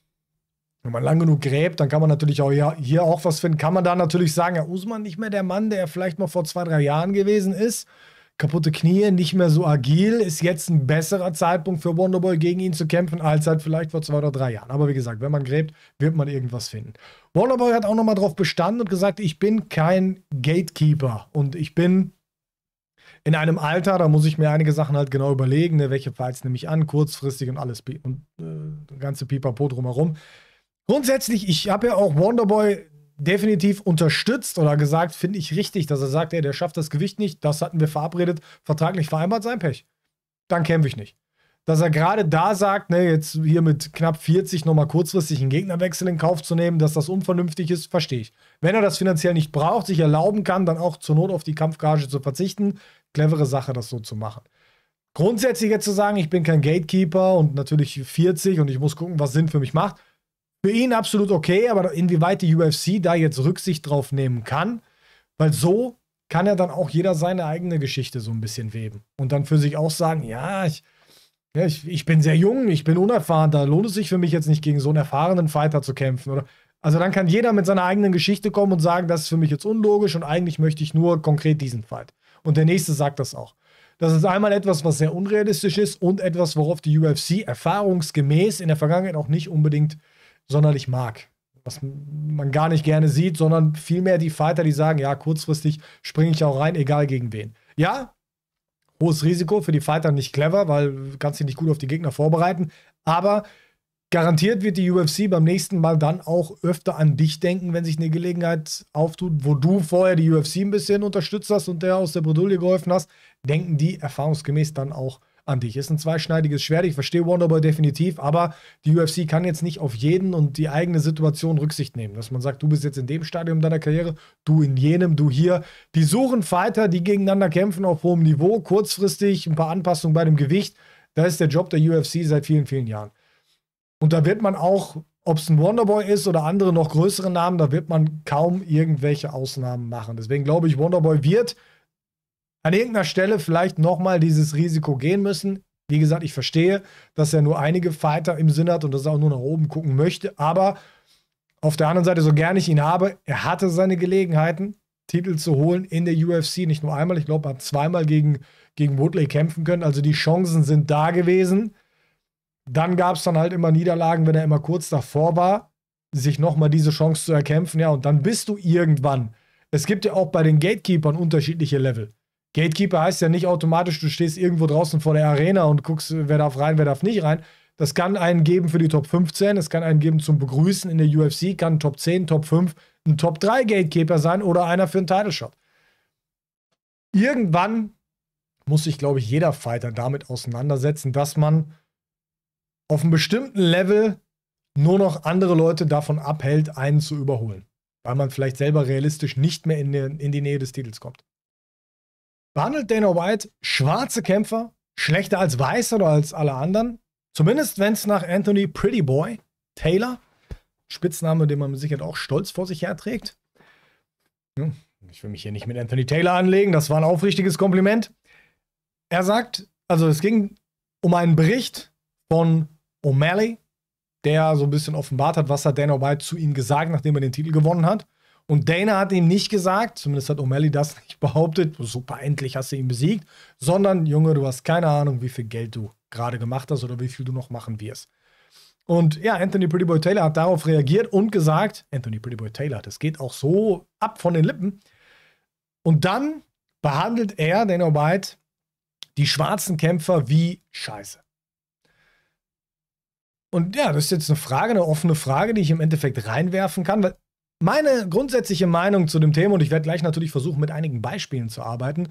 wenn man lang genug gräbt, dann kann man natürlich auch hier, auch was finden. Kann man da natürlich sagen, Herr Usman, nicht mehr der Mann, der er vielleicht mal vor zwei, drei Jahren gewesen ist. Kaputte Knie, nicht mehr so agil. Ist jetzt ein besserer Zeitpunkt für Wonderboy gegen ihn zu kämpfen, als halt vielleicht vor zwei oder drei Jahren. Aber wie gesagt, wenn man gräbt, wird man irgendwas finden. Wonderboy hat auch nochmal drauf bestanden und gesagt, ich bin kein Gatekeeper und ich bin in einem Alter, da muss ich mir einige Sachen halt genau überlegen, ne, welche Fights nehme ich an, kurzfristig und alles und äh, ganze Pipapo drumherum grundsätzlich, ich habe ja auch Wonderboy definitiv unterstützt oder gesagt, finde ich richtig, dass er sagt, ey, der schafft das Gewicht nicht, das hatten wir verabredet, vertraglich vereinbart, sein Pech. Dann kämpfe ich nicht. Dass er gerade da sagt, ne, jetzt hier mit knapp 40 nochmal kurzfristig einen Gegnerwechsel in Kauf zu nehmen, dass das unvernünftig ist, verstehe ich. Wenn er das finanziell nicht braucht, sich erlauben kann, dann auch zur Not auf die Kampfgarage zu verzichten, clevere Sache, das so zu machen. Grundsätzlich jetzt zu sagen, ich bin kein Gatekeeper und natürlich 40 und ich muss gucken, was Sinn für mich macht, für ihn absolut okay, aber inwieweit die UFC da jetzt Rücksicht drauf nehmen kann, weil so kann ja dann auch jeder seine eigene Geschichte so ein bisschen weben und dann für sich auch sagen, ja, ich, ja, ich, ich bin sehr jung, ich bin unerfahren, da lohnt es sich für mich jetzt nicht gegen so einen erfahrenen Fighter zu kämpfen oder also dann kann jeder mit seiner eigenen Geschichte kommen und sagen, das ist für mich jetzt unlogisch und eigentlich möchte ich nur konkret diesen Fight. Und der nächste sagt das auch. Das ist einmal etwas, was sehr unrealistisch ist und etwas, worauf die UFC erfahrungsgemäß in der Vergangenheit auch nicht unbedingt sonderlich mag. Was man gar nicht gerne sieht, sondern vielmehr die Fighter, die sagen, ja, kurzfristig springe ich auch rein, egal gegen wen. Ja, hohes Risiko für die Fighter nicht clever, weil du kannst dich nicht gut auf die Gegner vorbereiten. Aber garantiert wird die UFC beim nächsten Mal dann auch öfter an dich denken, wenn sich eine Gelegenheit auftut, wo du vorher die UFC ein bisschen unterstützt hast und der aus der Bredouille geholfen hast, denken die erfahrungsgemäß dann auch an dich. Ist ein zweischneidiges Schwert. Ich verstehe Wonderboy definitiv, aber die UFC kann jetzt nicht auf jeden und die eigene Situation Rücksicht nehmen. Dass man sagt, du bist jetzt in dem Stadium deiner Karriere, du in jenem, du hier. Die suchen Fighter, die gegeneinander kämpfen auf hohem Niveau, kurzfristig, ein paar Anpassungen bei dem Gewicht. Das ist der Job der UFC seit vielen, vielen Jahren. Und da wird man auch, ob es ein Wonderboy ist oder andere noch größere Namen, da wird man kaum irgendwelche Ausnahmen machen. Deswegen glaube ich, Wonderboy wird an irgendeiner Stelle vielleicht nochmal dieses Risiko gehen müssen. Wie gesagt, ich verstehe, dass er nur einige Fighter im Sinn hat und dass er auch nur nach oben gucken möchte. Aber auf der anderen Seite, so gerne ich ihn habe, er hatte seine Gelegenheiten, Titel zu holen in der UFC. Nicht nur einmal, ich glaube, er hat zweimal gegen, gegen Woodley kämpfen können. Also die Chancen sind da gewesen. Dann gab es dann halt immer Niederlagen, wenn er immer kurz davor war, sich nochmal diese Chance zu erkämpfen. Ja, und dann bist du irgendwann. Es gibt ja auch bei den Gatekeepern unterschiedliche Level. Gatekeeper heißt ja nicht automatisch, du stehst irgendwo draußen vor der Arena und guckst, wer darf rein, wer darf nicht rein. Das kann einen geben für die Top 15, es kann einen geben zum Begrüßen in der UFC, kann Top 10, Top 5, ein Top 3 Gatekeeper sein oder einer für einen Title Shot. Irgendwann muss sich, glaube ich, jeder Fighter damit auseinandersetzen, dass man auf einem bestimmten Level nur noch andere Leute davon abhält, einen zu überholen. Weil man vielleicht selber realistisch nicht mehr in die, in die Nähe des Titels kommt. Behandelt Dana White schwarze Kämpfer schlechter als weiß oder als alle anderen? Zumindest wenn es nach Anthony Prettyboy Taylor, Spitzname, den man mit Sicherheit auch stolz vor sich herträgt. Ja, ich will mich hier nicht mit Anthony Taylor anlegen, das war ein aufrichtiges Kompliment. Er sagt, also es ging um einen Bericht von O'Malley, der so ein bisschen offenbart hat, was hat Dana White zu ihm gesagt, nachdem er den Titel gewonnen hat. Und Dana hat ihm nicht gesagt, zumindest hat O'Malley das nicht behauptet, super, endlich hast du ihn besiegt, sondern, Junge, du hast keine Ahnung, wie viel Geld du gerade gemacht hast oder wie viel du noch machen wirst. Und ja, Anthony Prettyboy Taylor hat darauf reagiert und gesagt, Anthony Prettyboy Taylor, das geht auch so ab von den Lippen. Und dann behandelt er, Dana White, die schwarzen Kämpfer wie Scheiße. Und ja, das ist jetzt eine Frage, eine offene Frage, die ich im Endeffekt reinwerfen kann, weil meine grundsätzliche Meinung zu dem Thema, und ich werde gleich natürlich versuchen, mit einigen Beispielen zu arbeiten.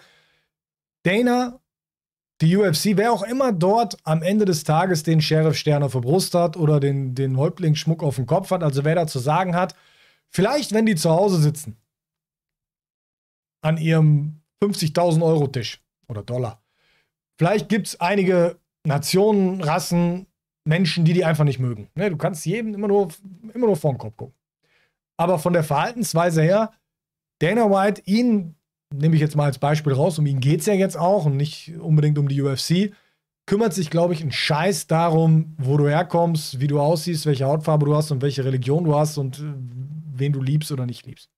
Dana, die UFC, wer auch immer dort am Ende des Tages den Sheriff-Stern auf der Brust hat oder den, den Häuptlingsschmuck auf dem Kopf hat, also wer da zu sagen hat, vielleicht, wenn die zu Hause sitzen, an ihrem 50.000 Euro Tisch oder Dollar. Vielleicht gibt es einige Nationen, Rassen, Menschen, die die einfach nicht mögen. Ne, du kannst jedem immer nur, immer nur vor den Kopf gucken. Aber von der Verhaltensweise her, Dana White, ihn nehme ich jetzt mal als Beispiel raus, um ihn geht es ja jetzt auch und nicht unbedingt um die UFC, kümmert sich, glaube ich, ein Scheiß darum, wo du herkommst, wie du aussiehst, welche Hautfarbe du hast und welche Religion du hast und äh, wen du liebst oder nicht liebst.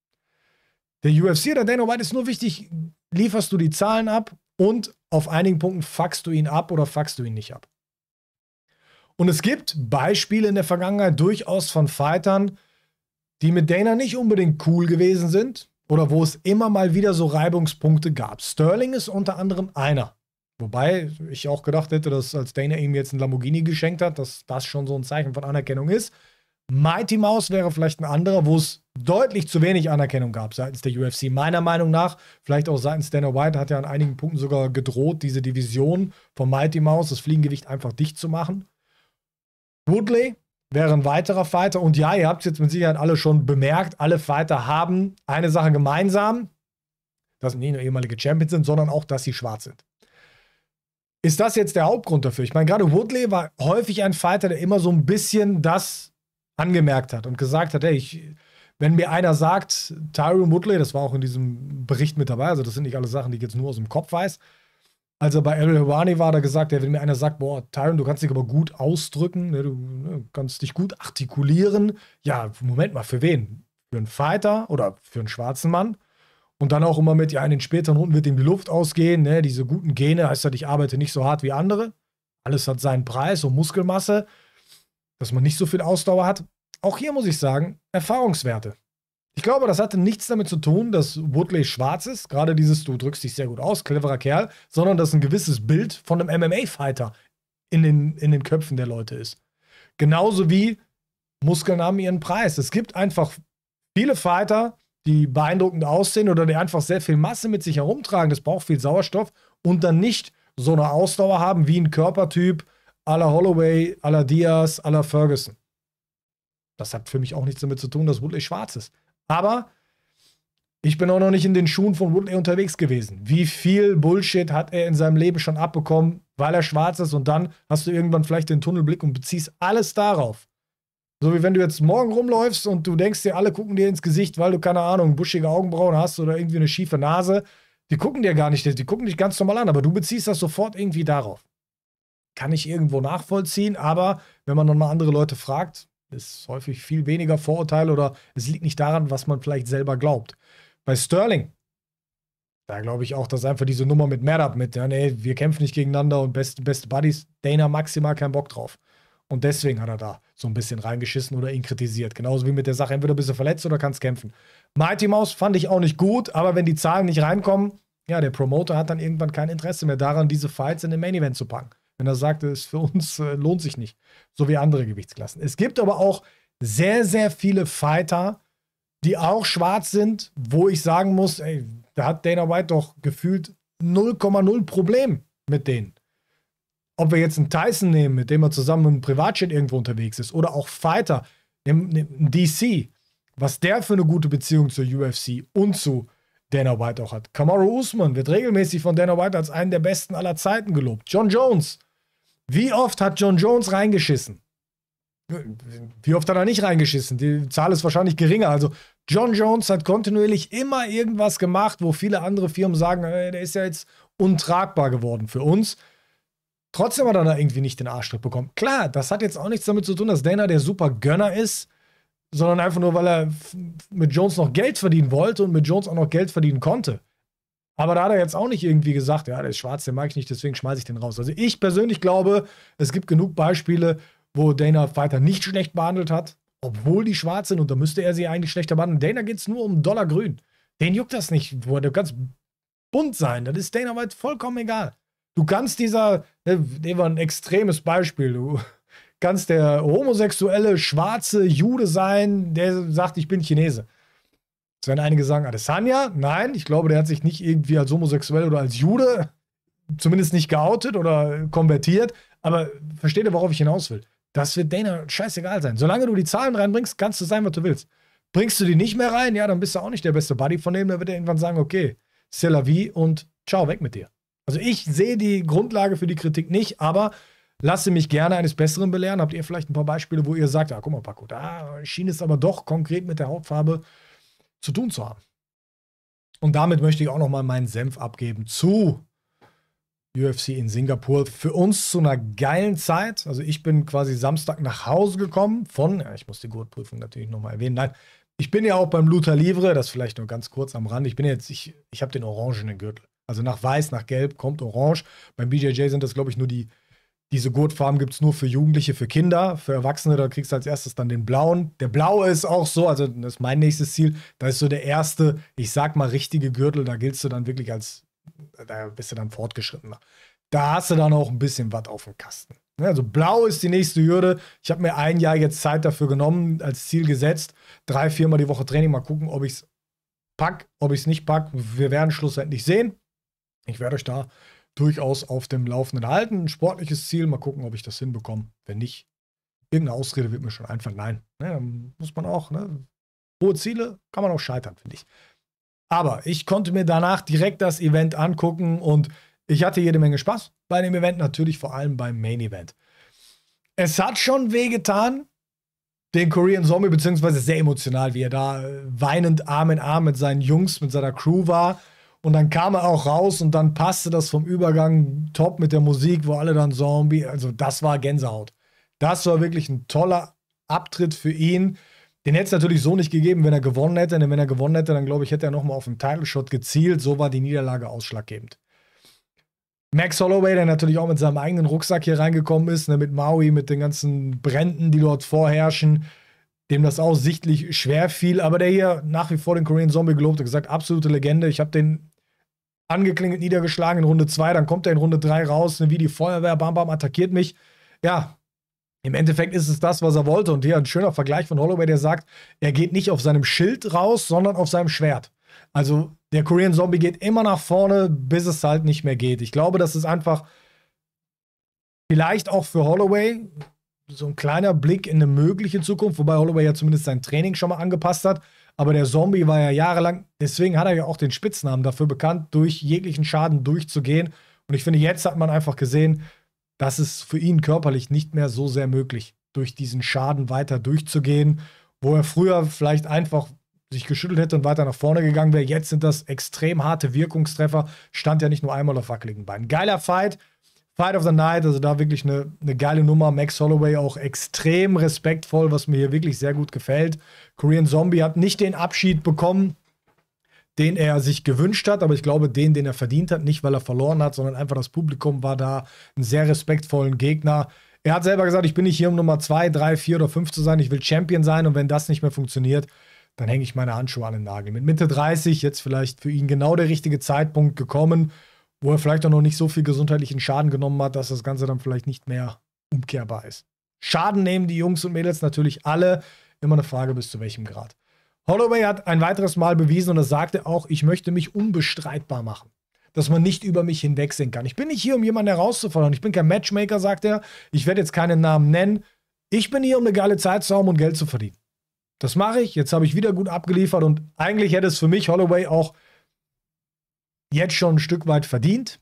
Der UFC oder Dana White ist nur wichtig, lieferst du die Zahlen ab und auf einigen Punkten fuckst du ihn ab oder fuckst du ihn nicht ab. Und es gibt Beispiele in der Vergangenheit durchaus von Fightern, die mit Dana nicht unbedingt cool gewesen sind oder wo es immer mal wieder so Reibungspunkte gab. Sterling ist unter anderem einer. Wobei ich auch gedacht hätte, dass als Dana ihm jetzt ein Lamborghini geschenkt hat, dass das schon so ein Zeichen von Anerkennung ist. Mighty Mouse wäre vielleicht ein anderer, wo es deutlich zu wenig Anerkennung gab seitens der UFC. Meiner Meinung nach, vielleicht auch seitens Dana White, hat ja an einigen Punkten sogar gedroht, diese Division von Mighty Mouse, das Fliegengewicht einfach dicht zu machen. Woodley wäre ein weiterer Fighter. Und ja, ihr habt es jetzt mit Sicherheit alle schon bemerkt, alle Fighter haben eine Sache gemeinsam, dass sie nicht nur ehemalige Champions sind, sondern auch, dass sie schwarz sind. Ist das jetzt der Hauptgrund dafür? Ich meine, gerade Woodley war häufig ein Fighter, der immer so ein bisschen das angemerkt hat und gesagt hat, hey, ich, wenn mir einer sagt, Tyrone Woodley, das war auch in diesem Bericht mit dabei, also das sind nicht alle Sachen, die ich jetzt nur aus dem Kopf weiß, als er bei Ariel Hawani war, da gesagt, ja, wenn mir einer sagt, boah, Tyron, du kannst dich aber gut ausdrücken, ne, du ne, kannst dich gut artikulieren. Ja, Moment mal, für wen? Für einen Fighter oder für einen schwarzen Mann? Und dann auch immer mit, ja, in den späteren Runden wird ihm die Luft ausgehen, ne, diese guten Gene, heißt halt, ich arbeite nicht so hart wie andere. Alles hat seinen Preis und Muskelmasse, dass man nicht so viel Ausdauer hat. Auch hier muss ich sagen, Erfahrungswerte. Ich glaube, das hatte nichts damit zu tun, dass Woodley schwarz ist, gerade dieses, du drückst dich sehr gut aus, cleverer Kerl, sondern dass ein gewisses Bild von einem MMA-Fighter in den, in den Köpfen der Leute ist. Genauso wie Muskeln haben ihren Preis. Es gibt einfach viele Fighter, die beeindruckend aussehen oder die einfach sehr viel Masse mit sich herumtragen. Das braucht viel Sauerstoff und dann nicht so eine Ausdauer haben wie ein Körpertyp à la Holloway, à la Diaz, à la Ferguson. Das hat für mich auch nichts damit zu tun, dass Woodley schwarz ist. Aber ich bin auch noch nicht in den Schuhen von Woodley unterwegs gewesen. Wie viel Bullshit hat er in seinem Leben schon abbekommen, weil er schwarz ist und dann hast du irgendwann vielleicht den Tunnelblick und beziehst alles darauf. So wie wenn du jetzt morgen rumläufst und du denkst dir, alle gucken dir ins Gesicht, weil du, keine Ahnung, buschige Augenbrauen hast oder irgendwie eine schiefe Nase. Die gucken dir gar nicht, die gucken dich ganz normal an, aber du beziehst das sofort irgendwie darauf. Kann ich irgendwo nachvollziehen, aber wenn man nochmal andere Leute fragt, ist häufig viel weniger Vorurteil oder es liegt nicht daran, was man vielleicht selber glaubt. Bei Sterling, da glaube ich auch, dass einfach diese Nummer mit Maddox mit, ja, nee, wir kämpfen nicht gegeneinander und beste, beste Buddies, Dana maximal keinen Bock drauf. Und deswegen hat er da so ein bisschen reingeschissen oder ihn kritisiert. Genauso wie mit der Sache, entweder bist du verletzt oder kannst kämpfen. Mighty Mouse fand ich auch nicht gut, aber wenn die Zahlen nicht reinkommen, ja, der Promoter hat dann irgendwann kein Interesse mehr daran, diese Fights in den Main Event zu packen wenn er sagte, es für uns äh, lohnt sich nicht, so wie andere Gewichtsklassen. Es gibt aber auch sehr, sehr viele Fighter, die auch schwarz sind, wo ich sagen muss, ey, da hat Dana White doch gefühlt 0,0 Problem mit denen. Ob wir jetzt einen Tyson nehmen, mit dem er zusammen im Privatjet irgendwo unterwegs ist, oder auch Fighter, einen DC, was der für eine gute Beziehung zur UFC und zu Dana White auch hat. Kamaru Usman wird regelmäßig von Dana White als einen der besten aller Zeiten gelobt. John Jones wie oft hat John Jones reingeschissen? Wie oft hat er nicht reingeschissen? Die Zahl ist wahrscheinlich geringer. Also John Jones hat kontinuierlich immer irgendwas gemacht, wo viele andere Firmen sagen, ey, äh, der ist ja jetzt untragbar geworden für uns. Trotzdem hat er da irgendwie nicht den Arschtritt bekommen. Klar, das hat jetzt auch nichts damit zu tun, dass Dana der super Gönner ist, sondern einfach nur, weil er mit Jones noch Geld verdienen wollte und mit Jones auch noch Geld verdienen konnte. Aber da hat er jetzt auch nicht irgendwie gesagt, ja, der ist schwarz, den mag ich nicht, deswegen schmeiße ich den raus. Also ich persönlich glaube, es gibt genug Beispiele, wo Dana weiter nicht schlecht behandelt hat, obwohl die schwarz sind und da müsste er sie eigentlich schlechter behandeln. Dana geht es nur um Dollargrün. Den juckt das nicht. wo Du ganz bunt sein, das ist Dana White vollkommen egal. Du kannst dieser, der ne, war ein extremes Beispiel, du kannst der homosexuelle, schwarze Jude sein, der sagt, ich bin Chinese. Es werden einige sagen, Adesanya? Nein, ich glaube, der hat sich nicht irgendwie als homosexuell oder als Jude zumindest nicht geoutet oder konvertiert. Aber versteht ihr, worauf ich hinaus will? Das wird Dana scheißegal sein. Solange du die Zahlen reinbringst, kannst du sein, was du willst. Bringst du die nicht mehr rein, ja, dann bist du auch nicht der beste Buddy von dem. Der wird er irgendwann sagen, okay, c'est la vie und ciao, weg mit dir. Also ich sehe die Grundlage für die Kritik nicht, aber lasse mich gerne eines Besseren belehren. Habt ihr vielleicht ein paar Beispiele, wo ihr sagt, ah, guck mal, Paco, da schien es aber doch konkret mit der Hautfarbe zu tun zu haben. Und damit möchte ich auch nochmal meinen Senf abgeben zu UFC in Singapur. Für uns zu einer geilen Zeit. Also ich bin quasi Samstag nach Hause gekommen von, ja, ich muss die Gurtprüfung natürlich nochmal erwähnen. Nein, ich bin ja auch beim Luther Livre, das vielleicht nur ganz kurz am Rand. Ich bin jetzt, ich, ich habe den orangenen Gürtel. Also nach weiß, nach gelb kommt orange. Beim BJJ sind das, glaube ich, nur die, diese Gurtfarben gibt es nur für Jugendliche, für Kinder. Für Erwachsene, da kriegst du als erstes dann den blauen. Der blaue ist auch so, also das ist mein nächstes Ziel. Da ist so der erste, ich sag mal, richtige Gürtel. Da giltst du dann wirklich als, da bist du dann fortgeschrittener. Da hast du dann auch ein bisschen was auf dem Kasten. Ne, also blau ist die nächste Hürde. Ich habe mir ein Jahr jetzt Zeit dafür genommen, als Ziel gesetzt. Drei, viermal die Woche Training. Mal gucken, ob ich es pack, ob ich es nicht pack. Wir werden schlussendlich sehen. Ich werde euch da durchaus auf dem Laufenden halten. Ein sportliches Ziel, mal gucken, ob ich das hinbekomme. Wenn nicht, irgendeine Ausrede wird mir schon einfach Nein, ne, muss man auch. Ne? Hohe Ziele kann man auch scheitern, finde ich. Aber ich konnte mir danach direkt das Event angucken und ich hatte jede Menge Spaß bei dem Event, natürlich vor allem beim Main Event. Es hat schon wehgetan, den Korean Zombie, beziehungsweise sehr emotional, wie er da äh, weinend Arm in Arm mit seinen Jungs, mit seiner Crew war. Und dann kam er auch raus und dann passte das vom Übergang top mit der Musik, wo alle dann Zombie, also das war Gänsehaut. Das war wirklich ein toller Abtritt für ihn. Den hätte es natürlich so nicht gegeben, wenn er gewonnen hätte. Denn wenn er gewonnen hätte, dann glaube ich, hätte er nochmal auf einen Title Shot gezielt. So war die Niederlage ausschlaggebend. Max Holloway, der natürlich auch mit seinem eigenen Rucksack hier reingekommen ist, ne, mit Maui, mit den ganzen Bränden, die dort vorherrschen, dem das auch sichtlich schwer fiel, aber der hier nach wie vor den Korean Zombie gelobt hat, gesagt, absolute Legende. Ich habe den angeklingelt, niedergeschlagen in Runde 2, dann kommt er in Runde 3 raus, ne, wie die Feuerwehr, bam, bam, attackiert mich. Ja, im Endeffekt ist es das, was er wollte. Und hier ein schöner Vergleich von Holloway, der sagt, er geht nicht auf seinem Schild raus, sondern auf seinem Schwert. Also der Korean Zombie geht immer nach vorne, bis es halt nicht mehr geht. Ich glaube, das ist einfach vielleicht auch für Holloway so ein kleiner Blick in eine mögliche Zukunft, wobei Holloway ja zumindest sein Training schon mal angepasst hat. Aber der Zombie war ja jahrelang, deswegen hat er ja auch den Spitznamen dafür bekannt, durch jeglichen Schaden durchzugehen. Und ich finde, jetzt hat man einfach gesehen, dass es für ihn körperlich nicht mehr so sehr möglich, ist durch diesen Schaden weiter durchzugehen, wo er früher vielleicht einfach sich geschüttelt hätte und weiter nach vorne gegangen wäre. Jetzt sind das extrem harte Wirkungstreffer. Stand ja nicht nur einmal auf wackeligen Beinen. Geiler Fight. Fight of the Night, also da wirklich eine, eine geile Nummer. Max Holloway auch extrem respektvoll, was mir hier wirklich sehr gut gefällt. Korean Zombie hat nicht den Abschied bekommen, den er sich gewünscht hat, aber ich glaube, den, den er verdient hat, nicht weil er verloren hat, sondern einfach das Publikum war da, einen sehr respektvollen Gegner. Er hat selber gesagt, ich bin nicht hier, um Nummer 2, 3, 4 oder 5 zu sein, ich will Champion sein und wenn das nicht mehr funktioniert, dann hänge ich meine Handschuhe an den Nagel. Mit Mitte 30 jetzt vielleicht für ihn genau der richtige Zeitpunkt gekommen, wo er vielleicht auch noch nicht so viel gesundheitlichen Schaden genommen hat, dass das Ganze dann vielleicht nicht mehr umkehrbar ist. Schaden nehmen die Jungs und Mädels natürlich alle. Immer eine Frage, bis zu welchem Grad. Holloway hat ein weiteres Mal bewiesen und er sagte auch, ich möchte mich unbestreitbar machen. Dass man nicht über mich hinwegsehen kann. Ich bin nicht hier, um jemanden herauszufordern. Ich bin kein Matchmaker, sagt er. Ich werde jetzt keinen Namen nennen. Ich bin hier, um eine geile Zeit zu haben und Geld zu verdienen. Das mache ich. Jetzt habe ich wieder gut abgeliefert und eigentlich hätte es für mich Holloway auch jetzt schon ein Stück weit verdient,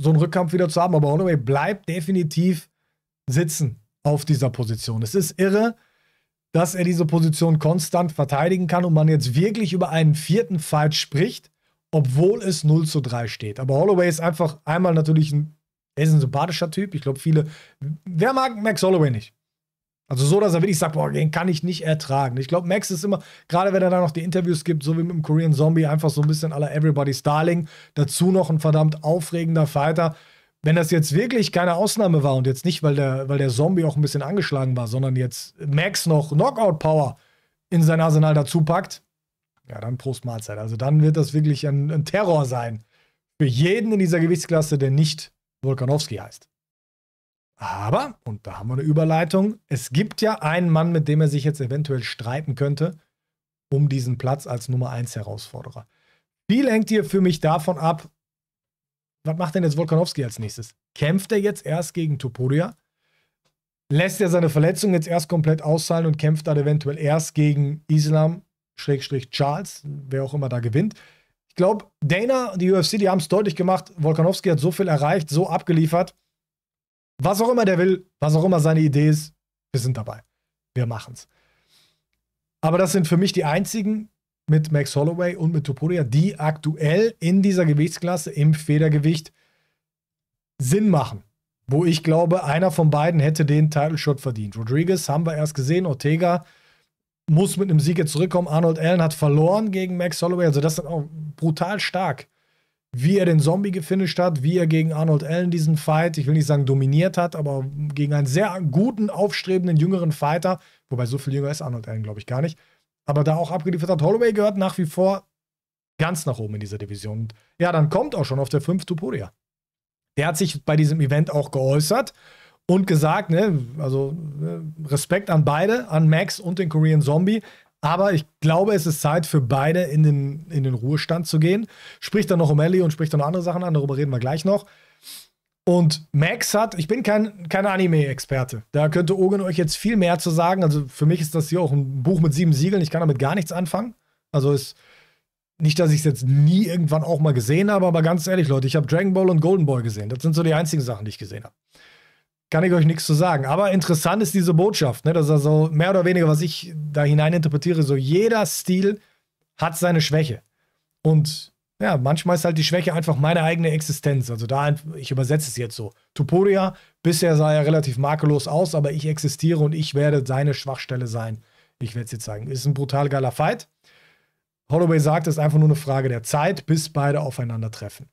so einen Rückkampf wieder zu haben. Aber Holloway bleibt definitiv sitzen auf dieser Position. Es ist irre, dass er diese Position konstant verteidigen kann und man jetzt wirklich über einen vierten Fight spricht, obwohl es 0 zu 3 steht. Aber Holloway ist einfach einmal natürlich ein, er ist ein sympathischer Typ. Ich glaube, viele, wer mag Max Holloway nicht? Also so, dass er wirklich sagt, boah, den kann ich nicht ertragen. Ich glaube, Max ist immer, gerade wenn er da noch die Interviews gibt, so wie mit dem Korean Zombie, einfach so ein bisschen aller Everybody Starling. Dazu noch ein verdammt aufregender Fighter wenn das jetzt wirklich keine Ausnahme war und jetzt nicht, weil der, weil der Zombie auch ein bisschen angeschlagen war, sondern jetzt Max noch Knockout-Power in sein Arsenal dazu packt, ja, dann Prost Mahlzeit. Also dann wird das wirklich ein, ein Terror sein. Für jeden in dieser Gewichtsklasse, der nicht Volkanowski heißt. Aber, und da haben wir eine Überleitung, es gibt ja einen Mann, mit dem er sich jetzt eventuell streiten könnte, um diesen Platz als Nummer 1 Herausforderer. Viel hängt hier für mich davon ab, was macht denn jetzt Volkanowski als nächstes? Kämpft er jetzt erst gegen Topuria? Lässt er seine Verletzung jetzt erst komplett auszahlen und kämpft dann eventuell erst gegen Islam, Schrägstrich Charles, wer auch immer da gewinnt? Ich glaube, Dana und die UFC, die haben es deutlich gemacht. Volkanowski hat so viel erreicht, so abgeliefert. Was auch immer der will, was auch immer seine Idee ist, wir sind dabei. Wir machen es. Aber das sind für mich die einzigen mit Max Holloway und mit Topuria, die aktuell in dieser Gewichtsklasse im Federgewicht Sinn machen. Wo ich glaube, einer von beiden hätte den Title Shot verdient. Rodriguez haben wir erst gesehen, Ortega muss mit einem Sieg jetzt zurückkommen. Arnold Allen hat verloren gegen Max Holloway, also das ist auch brutal stark. Wie er den Zombie gefinisht hat, wie er gegen Arnold Allen diesen Fight, ich will nicht sagen dominiert hat, aber gegen einen sehr guten, aufstrebenden, jüngeren Fighter, wobei so viel jünger ist Arnold Allen, glaube ich, gar nicht, aber da auch abgeliefert hat. Holloway gehört nach wie vor ganz nach oben in dieser Division. Und ja, dann kommt auch schon auf der 5 Tupuria. Der hat sich bei diesem Event auch geäußert und gesagt, ne, also ne, Respekt an beide, an Max und den Korean Zombie. Aber ich glaube, es ist Zeit für beide in den, in den Ruhestand zu gehen. Spricht dann noch um Ellie und spricht dann noch andere Sachen an, darüber reden wir gleich noch. Und Max hat, ich bin kein, kein Anime-Experte. Da könnte Ogen euch jetzt viel mehr zu sagen. Also für mich ist das hier auch ein Buch mit sieben Siegeln. Ich kann damit gar nichts anfangen. Also ist nicht, dass ich es jetzt nie irgendwann auch mal gesehen habe, aber ganz ehrlich, Leute, ich habe Dragon Ball und Golden Boy gesehen. Das sind so die einzigen Sachen, die ich gesehen habe. Kann ich euch nichts zu sagen. Aber interessant ist diese Botschaft. Ne? Das ist also mehr oder weniger, was ich da hineininterpretiere. So jeder Stil hat seine Schwäche. Und ja, manchmal ist halt die Schwäche einfach meine eigene Existenz. Also da, ich übersetze es jetzt so. Tuporia, bisher sah er relativ makellos aus, aber ich existiere und ich werde seine Schwachstelle sein. Ich werde es jetzt zeigen. Ist ein brutal geiler Fight. Holloway sagt, es ist einfach nur eine Frage der Zeit, bis beide aufeinandertreffen.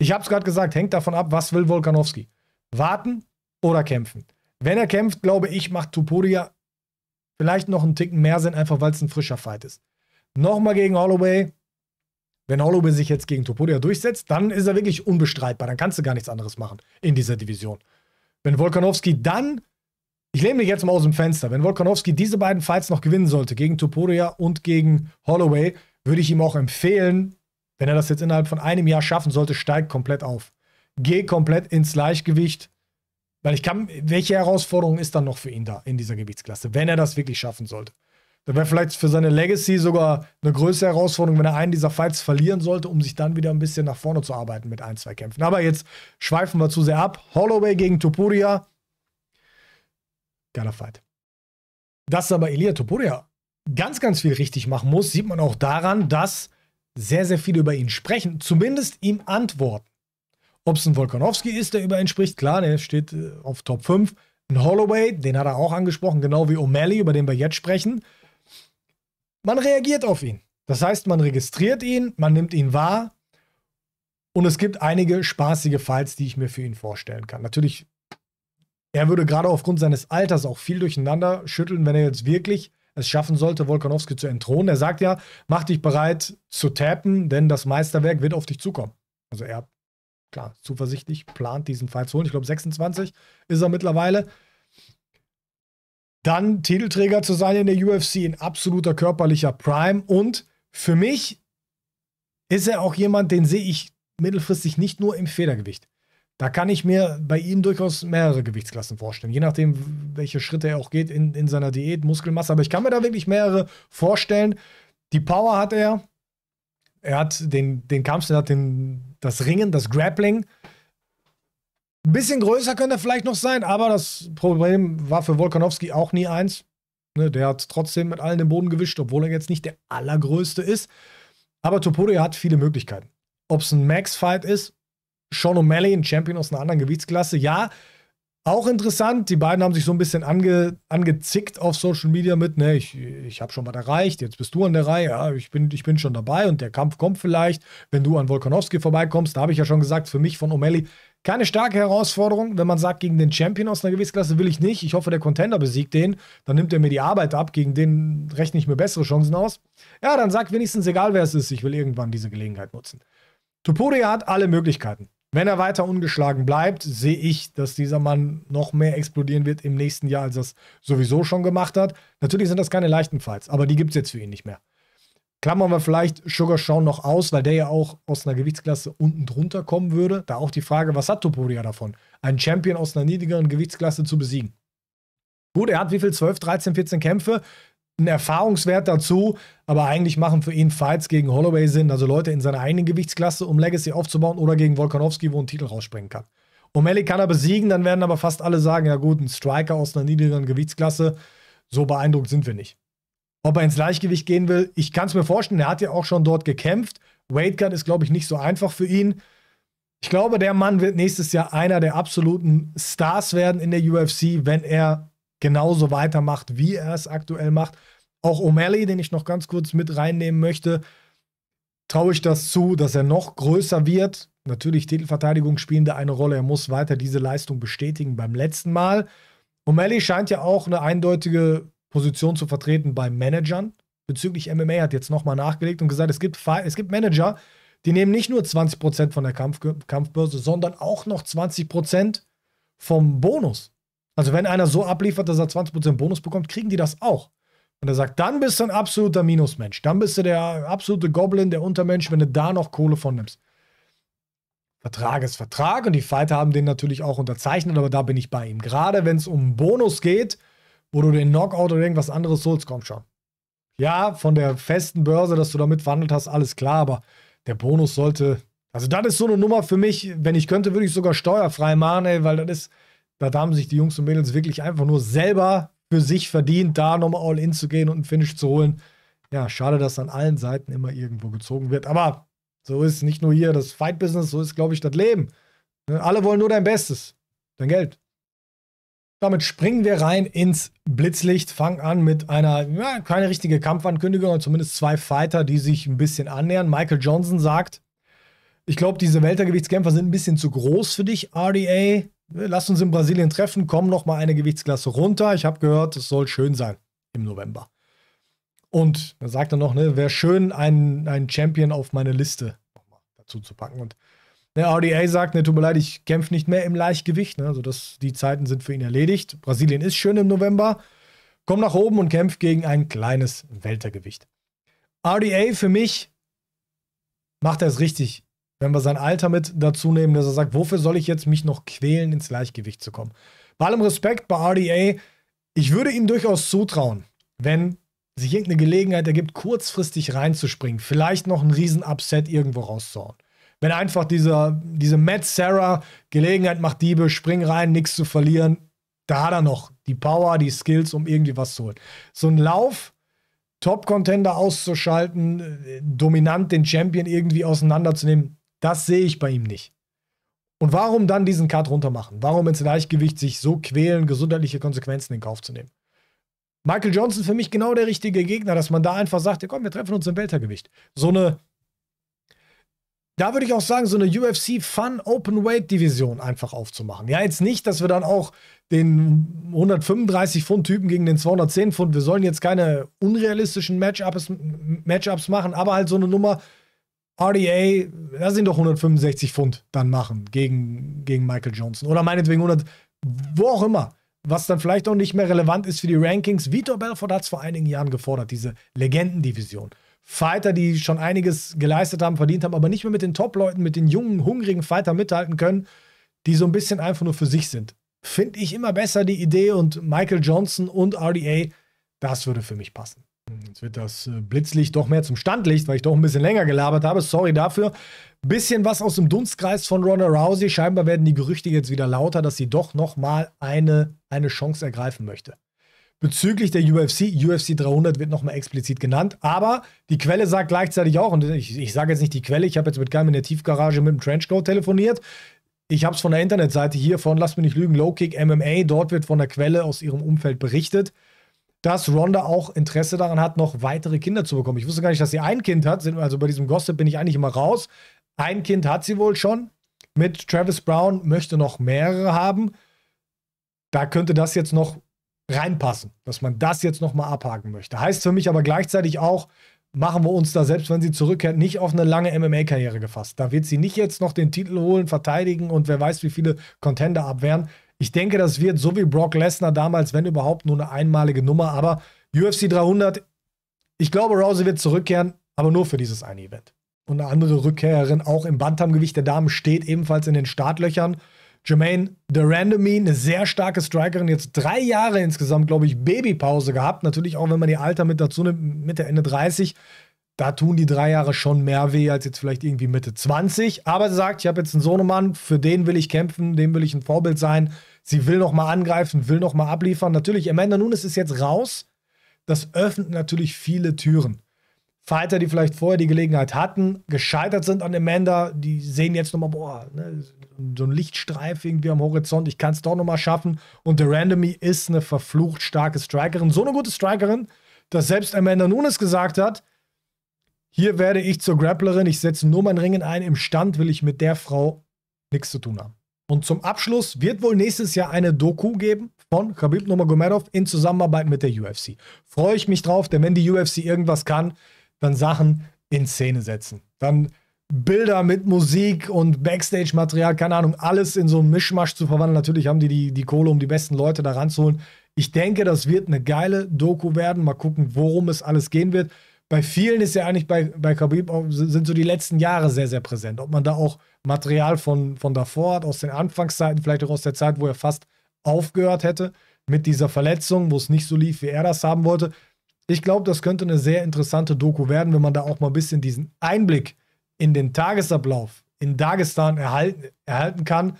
Ich habe es gerade gesagt, hängt davon ab, was will Volkanovski. Warten oder kämpfen. Wenn er kämpft, glaube ich, macht Tuporia vielleicht noch einen Ticken mehr Sinn, einfach weil es ein frischer Fight ist. Nochmal gegen Holloway, wenn Holloway sich jetzt gegen Topodia durchsetzt, dann ist er wirklich unbestreitbar. Dann kannst du gar nichts anderes machen in dieser Division. Wenn Volkanovski dann, ich lehne mich jetzt mal aus dem Fenster, wenn Volkanovski diese beiden Fights noch gewinnen sollte, gegen Topodia und gegen Holloway, würde ich ihm auch empfehlen, wenn er das jetzt innerhalb von einem Jahr schaffen sollte, steig komplett auf. Geh komplett ins Gleichgewicht. Weil ich kann, welche Herausforderung ist dann noch für ihn da in dieser Gewichtsklasse, wenn er das wirklich schaffen sollte? Das wäre vielleicht für seine Legacy sogar eine größere Herausforderung, wenn er einen dieser Fights verlieren sollte, um sich dann wieder ein bisschen nach vorne zu arbeiten mit ein, zwei Kämpfen. Aber jetzt schweifen wir zu sehr ab. Holloway gegen Topuria. Geiler Fight. Dass aber Elia Topuria ganz, ganz viel richtig machen muss, sieht man auch daran, dass sehr, sehr viele über ihn sprechen, zumindest ihm antworten. Ob es ein Volkanowski ist, der über ihn spricht, klar, der steht äh, auf Top 5. Ein Holloway, den hat er auch angesprochen, genau wie O'Malley, über den wir jetzt sprechen man reagiert auf ihn. Das heißt, man registriert ihn, man nimmt ihn wahr und es gibt einige spaßige Files, die ich mir für ihn vorstellen kann. Natürlich, er würde gerade aufgrund seines Alters auch viel durcheinander schütteln, wenn er jetzt wirklich es schaffen sollte, Wolkanowski zu entthronen. Er sagt ja, mach dich bereit zu tappen, denn das Meisterwerk wird auf dich zukommen. Also er, klar, zuversichtlich plant diesen Fall zu holen. Ich glaube, 26 ist er mittlerweile. Dann Titelträger zu sein in der UFC in absoluter körperlicher Prime. Und für mich ist er auch jemand, den sehe ich mittelfristig nicht nur im Federgewicht. Da kann ich mir bei ihm durchaus mehrere Gewichtsklassen vorstellen, je nachdem, welche Schritte er auch geht in, in seiner Diät, Muskelmasse. Aber ich kann mir da wirklich mehrere vorstellen. Die Power hat er. Er hat den, den Kampf, er hat den, das Ringen, das Grappling. Ein bisschen größer könnte er vielleicht noch sein, aber das Problem war für Wolkanowski auch nie eins. Ne, der hat trotzdem mit allen den Boden gewischt, obwohl er jetzt nicht der allergrößte ist. Aber Topuria hat viele Möglichkeiten. Ob es ein Max-Fight ist, Sean O'Malley, ein Champion aus einer anderen Gewichtsklasse, ja, auch interessant, die beiden haben sich so ein bisschen ange, angezickt auf Social Media mit, ne, ich, ich habe schon was erreicht, jetzt bist du an der Reihe, ja, ich bin, ich bin schon dabei und der Kampf kommt vielleicht, wenn du an Volkanowski vorbeikommst, da habe ich ja schon gesagt, für mich von O'Malley keine starke Herausforderung, wenn man sagt, gegen den Champion aus einer Gewichtsklasse will ich nicht, ich hoffe, der Contender besiegt den, dann nimmt er mir die Arbeit ab, gegen den rechne ich mir bessere Chancen aus. Ja, dann sag wenigstens, egal wer es ist, ich will irgendwann diese Gelegenheit nutzen. Topuria hat alle Möglichkeiten. Wenn er weiter ungeschlagen bleibt, sehe ich, dass dieser Mann noch mehr explodieren wird im nächsten Jahr, als er es sowieso schon gemacht hat. Natürlich sind das keine leichten Fights, aber die gibt es jetzt für ihn nicht mehr. Klammern wir vielleicht Sugar Shawn noch aus, weil der ja auch aus einer Gewichtsklasse unten drunter kommen würde. Da auch die Frage, was hat Topuria davon, einen Champion aus einer niedrigeren Gewichtsklasse zu besiegen? Gut, er hat wie viel? 12, 13, 14 Kämpfe ein Erfahrungswert dazu, aber eigentlich machen für ihn Fights gegen Holloway Sinn, also Leute in seiner eigenen Gewichtsklasse, um Legacy aufzubauen oder gegen Volkanovski, wo ein Titel rausspringen kann. O'Malley kann er besiegen, dann werden aber fast alle sagen, ja gut, ein Striker aus einer niedrigeren Gewichtsklasse, so beeindruckt sind wir nicht. Ob er ins Leichtgewicht gehen will, ich kann es mir vorstellen, er hat ja auch schon dort gekämpft. Weightcut ist, glaube ich, nicht so einfach für ihn. Ich glaube, der Mann wird nächstes Jahr einer der absoluten Stars werden in der UFC, wenn er genauso weitermacht, wie er es aktuell macht. Auch O'Malley, den ich noch ganz kurz mit reinnehmen möchte, traue ich das zu, dass er noch größer wird. Natürlich, Titelverteidigung spielen da eine Rolle. Er muss weiter diese Leistung bestätigen beim letzten Mal. O'Malley scheint ja auch eine eindeutige Position zu vertreten bei Managern. Bezüglich MMA hat jetzt nochmal nachgelegt und gesagt, es gibt, es gibt Manager, die nehmen nicht nur 20% von der Kampf Kampfbörse, sondern auch noch 20% vom Bonus. Also wenn einer so abliefert, dass er 20% Bonus bekommt, kriegen die das auch. Und er sagt, dann bist du ein absoluter Minusmensch. Dann bist du der absolute Goblin, der Untermensch, wenn du da noch Kohle von nimmst. Vertrag ist Vertrag und die Fighter haben den natürlich auch unterzeichnet, aber da bin ich bei ihm. Gerade wenn es um Bonus geht, wo du den Knockout oder irgendwas anderes holst, komm schon. Ja, von der festen Börse, dass du damit verhandelt hast, alles klar, aber der Bonus sollte. Also, das ist so eine Nummer für mich. Wenn ich könnte, würde ich sogar steuerfrei machen, ey, weil das ist das haben sich die Jungs und Mädels wirklich einfach nur selber für sich verdient, da nochmal all in zu gehen und einen Finish zu holen. Ja, schade, dass an allen Seiten immer irgendwo gezogen wird. Aber so ist nicht nur hier das Fight-Business, so ist, glaube ich, das Leben. Ne, alle wollen nur dein Bestes, dein Geld. Damit springen wir rein ins Blitzlicht, fangen an mit einer, ja, keine richtige Kampfankündigung, aber zumindest zwei Fighter, die sich ein bisschen annähern. Michael Johnson sagt, ich glaube, diese Weltergewichtskämpfer sind ein bisschen zu groß für dich, RDA. Lasst uns in Brasilien treffen, komm noch mal eine Gewichtsklasse runter. Ich habe gehört, es soll schön sein im November. Und dann sagt er noch, ne, wäre schön, einen, einen Champion auf meine Liste nochmal dazu zu packen. Und der ne, RDA sagt, ne, tut mir leid, ich kämpfe nicht mehr im Leichtgewicht. Ne? Also das, die Zeiten sind für ihn erledigt. Brasilien ist schön im November. Komm nach oben und kämpf gegen ein kleines Weltergewicht. RDA für mich macht das richtig wenn wir sein Alter mit dazu nehmen, dass er sagt, wofür soll ich jetzt mich noch quälen, ins Gleichgewicht zu kommen? Bei allem Respekt bei RDA, ich würde ihm durchaus zutrauen, wenn sich irgendeine Gelegenheit ergibt, kurzfristig reinzuspringen, vielleicht noch einen riesen Upset irgendwo rauszuhauen. Wenn einfach dieser, diese Matt Sarah Gelegenheit macht Diebe, spring rein, nichts zu verlieren, da hat er noch die Power, die Skills, um irgendwie was zu holen. So ein Lauf, Top-Contender auszuschalten, äh, dominant den Champion irgendwie auseinanderzunehmen, das sehe ich bei ihm nicht. Und warum dann diesen Cut runter machen? Warum ins Leichtgewicht sich so quälen, gesundheitliche Konsequenzen in Kauf zu nehmen? Michael Johnson für mich genau der richtige Gegner, dass man da einfach sagt, ja, komm, wir treffen uns im Weltergewicht. So eine, da würde ich auch sagen, so eine UFC Fun Open Weight Division einfach aufzumachen. Ja, jetzt nicht, dass wir dann auch den 135 Pfund Typen gegen den 210 Pfund, wir sollen jetzt keine unrealistischen Matchups, Matchups machen, aber halt so eine Nummer, RDA, lass ihn doch 165 Pfund dann machen gegen, gegen Michael Johnson. Oder meinetwegen 100, wo auch immer. Was dann vielleicht auch nicht mehr relevant ist für die Rankings. Vitor Belfort hat es vor einigen Jahren gefordert, diese Legendendivision. Fighter, die schon einiges geleistet haben, verdient haben, aber nicht mehr mit den Top-Leuten, mit den jungen, hungrigen Fighter mithalten können, die so ein bisschen einfach nur für sich sind. Finde ich immer besser die Idee und Michael Johnson und RDA, das würde für mich passen. Jetzt wird das äh, Blitzlicht doch mehr zum Standlicht, weil ich doch ein bisschen länger gelabert habe. Sorry dafür. Bisschen was aus dem Dunstkreis von Ronda Rousey. Scheinbar werden die Gerüchte jetzt wieder lauter, dass sie doch nochmal eine, eine Chance ergreifen möchte. Bezüglich der UFC, UFC 300 wird nochmal explizit genannt, aber die Quelle sagt gleichzeitig auch, und ich, ich sage jetzt nicht die Quelle, ich habe jetzt mit keinem in der Tiefgarage mit dem Trenchcoat telefoniert, ich habe es von der Internetseite hier von, lass mich nicht lügen, Low Kick MMA, dort wird von der Quelle aus ihrem Umfeld berichtet dass Rhonda auch Interesse daran hat, noch weitere Kinder zu bekommen. Ich wusste gar nicht, dass sie ein Kind hat. Also bei diesem Gossip bin ich eigentlich immer raus. Ein Kind hat sie wohl schon mit Travis Brown, möchte noch mehrere haben. Da könnte das jetzt noch reinpassen, dass man das jetzt nochmal abhaken möchte. Heißt für mich aber gleichzeitig auch, machen wir uns da, selbst wenn sie zurückkehrt, nicht auf eine lange MMA-Karriere gefasst. Da wird sie nicht jetzt noch den Titel holen, verteidigen und wer weiß, wie viele Contender abwehren. Ich denke, das wird so wie Brock Lesnar damals, wenn überhaupt, nur eine einmalige Nummer. Aber UFC 300, ich glaube, Rousey wird zurückkehren, aber nur für dieses eine Event. Und eine andere Rückkehrerin auch im Bantamgewicht der Damen steht ebenfalls in den Startlöchern. Jermaine The Randomine, eine sehr starke Strikerin, jetzt drei Jahre insgesamt, glaube ich, Babypause gehabt. Natürlich auch, wenn man ihr Alter mit dazu nimmt, Mitte, Ende 30. Da tun die drei Jahre schon mehr weh als jetzt vielleicht irgendwie Mitte 20. Aber sie sagt, ich habe jetzt einen Sohnemann, für den will ich kämpfen, dem will ich ein Vorbild sein. Sie will nochmal angreifen, will nochmal abliefern. Natürlich, Amanda Nunes ist jetzt raus. Das öffnet natürlich viele Türen. Fighter, die vielleicht vorher die Gelegenheit hatten, gescheitert sind an Amanda, die sehen jetzt nochmal, boah, ne, so ein Lichtstreif irgendwie am Horizont, ich kann es doch nochmal schaffen. Und der Randomy ist eine verflucht starke Strikerin. So eine gute Strikerin, dass selbst Amanda Nunes gesagt hat, hier werde ich zur Grapplerin, ich setze nur mein Ringen ein, im Stand will ich mit der Frau nichts zu tun haben. Und zum Abschluss wird wohl nächstes Jahr eine Doku geben von Khabib Nurmagomedov in Zusammenarbeit mit der UFC. Freue ich mich drauf, denn wenn die UFC irgendwas kann, dann Sachen in Szene setzen. Dann Bilder mit Musik und Backstage-Material, keine Ahnung, alles in so einen Mischmasch zu verwandeln. Natürlich haben die, die die Kohle, um die besten Leute da ranzuholen. Ich denke, das wird eine geile Doku werden. Mal gucken, worum es alles gehen wird bei vielen ist ja eigentlich bei, bei Khabib sind so die letzten Jahre sehr, sehr präsent. Ob man da auch Material von, von davor hat, aus den Anfangszeiten, vielleicht auch aus der Zeit, wo er fast aufgehört hätte mit dieser Verletzung, wo es nicht so lief, wie er das haben wollte. Ich glaube, das könnte eine sehr interessante Doku werden, wenn man da auch mal ein bisschen diesen Einblick in den Tagesablauf in Dagestan erhalten, erhalten kann.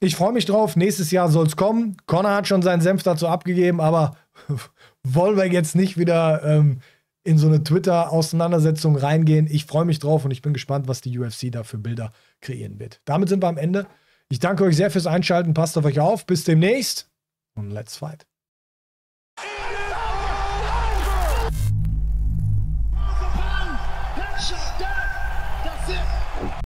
Ich freue mich drauf. Nächstes Jahr soll es kommen. Connor hat schon seinen Senf dazu abgegeben, aber wollen wir jetzt nicht wieder ähm, in so eine Twitter-Auseinandersetzung reingehen. Ich freue mich drauf und ich bin gespannt, was die UFC da für Bilder kreieren wird. Damit sind wir am Ende. Ich danke euch sehr fürs Einschalten. Passt auf euch auf. Bis demnächst und let's fight.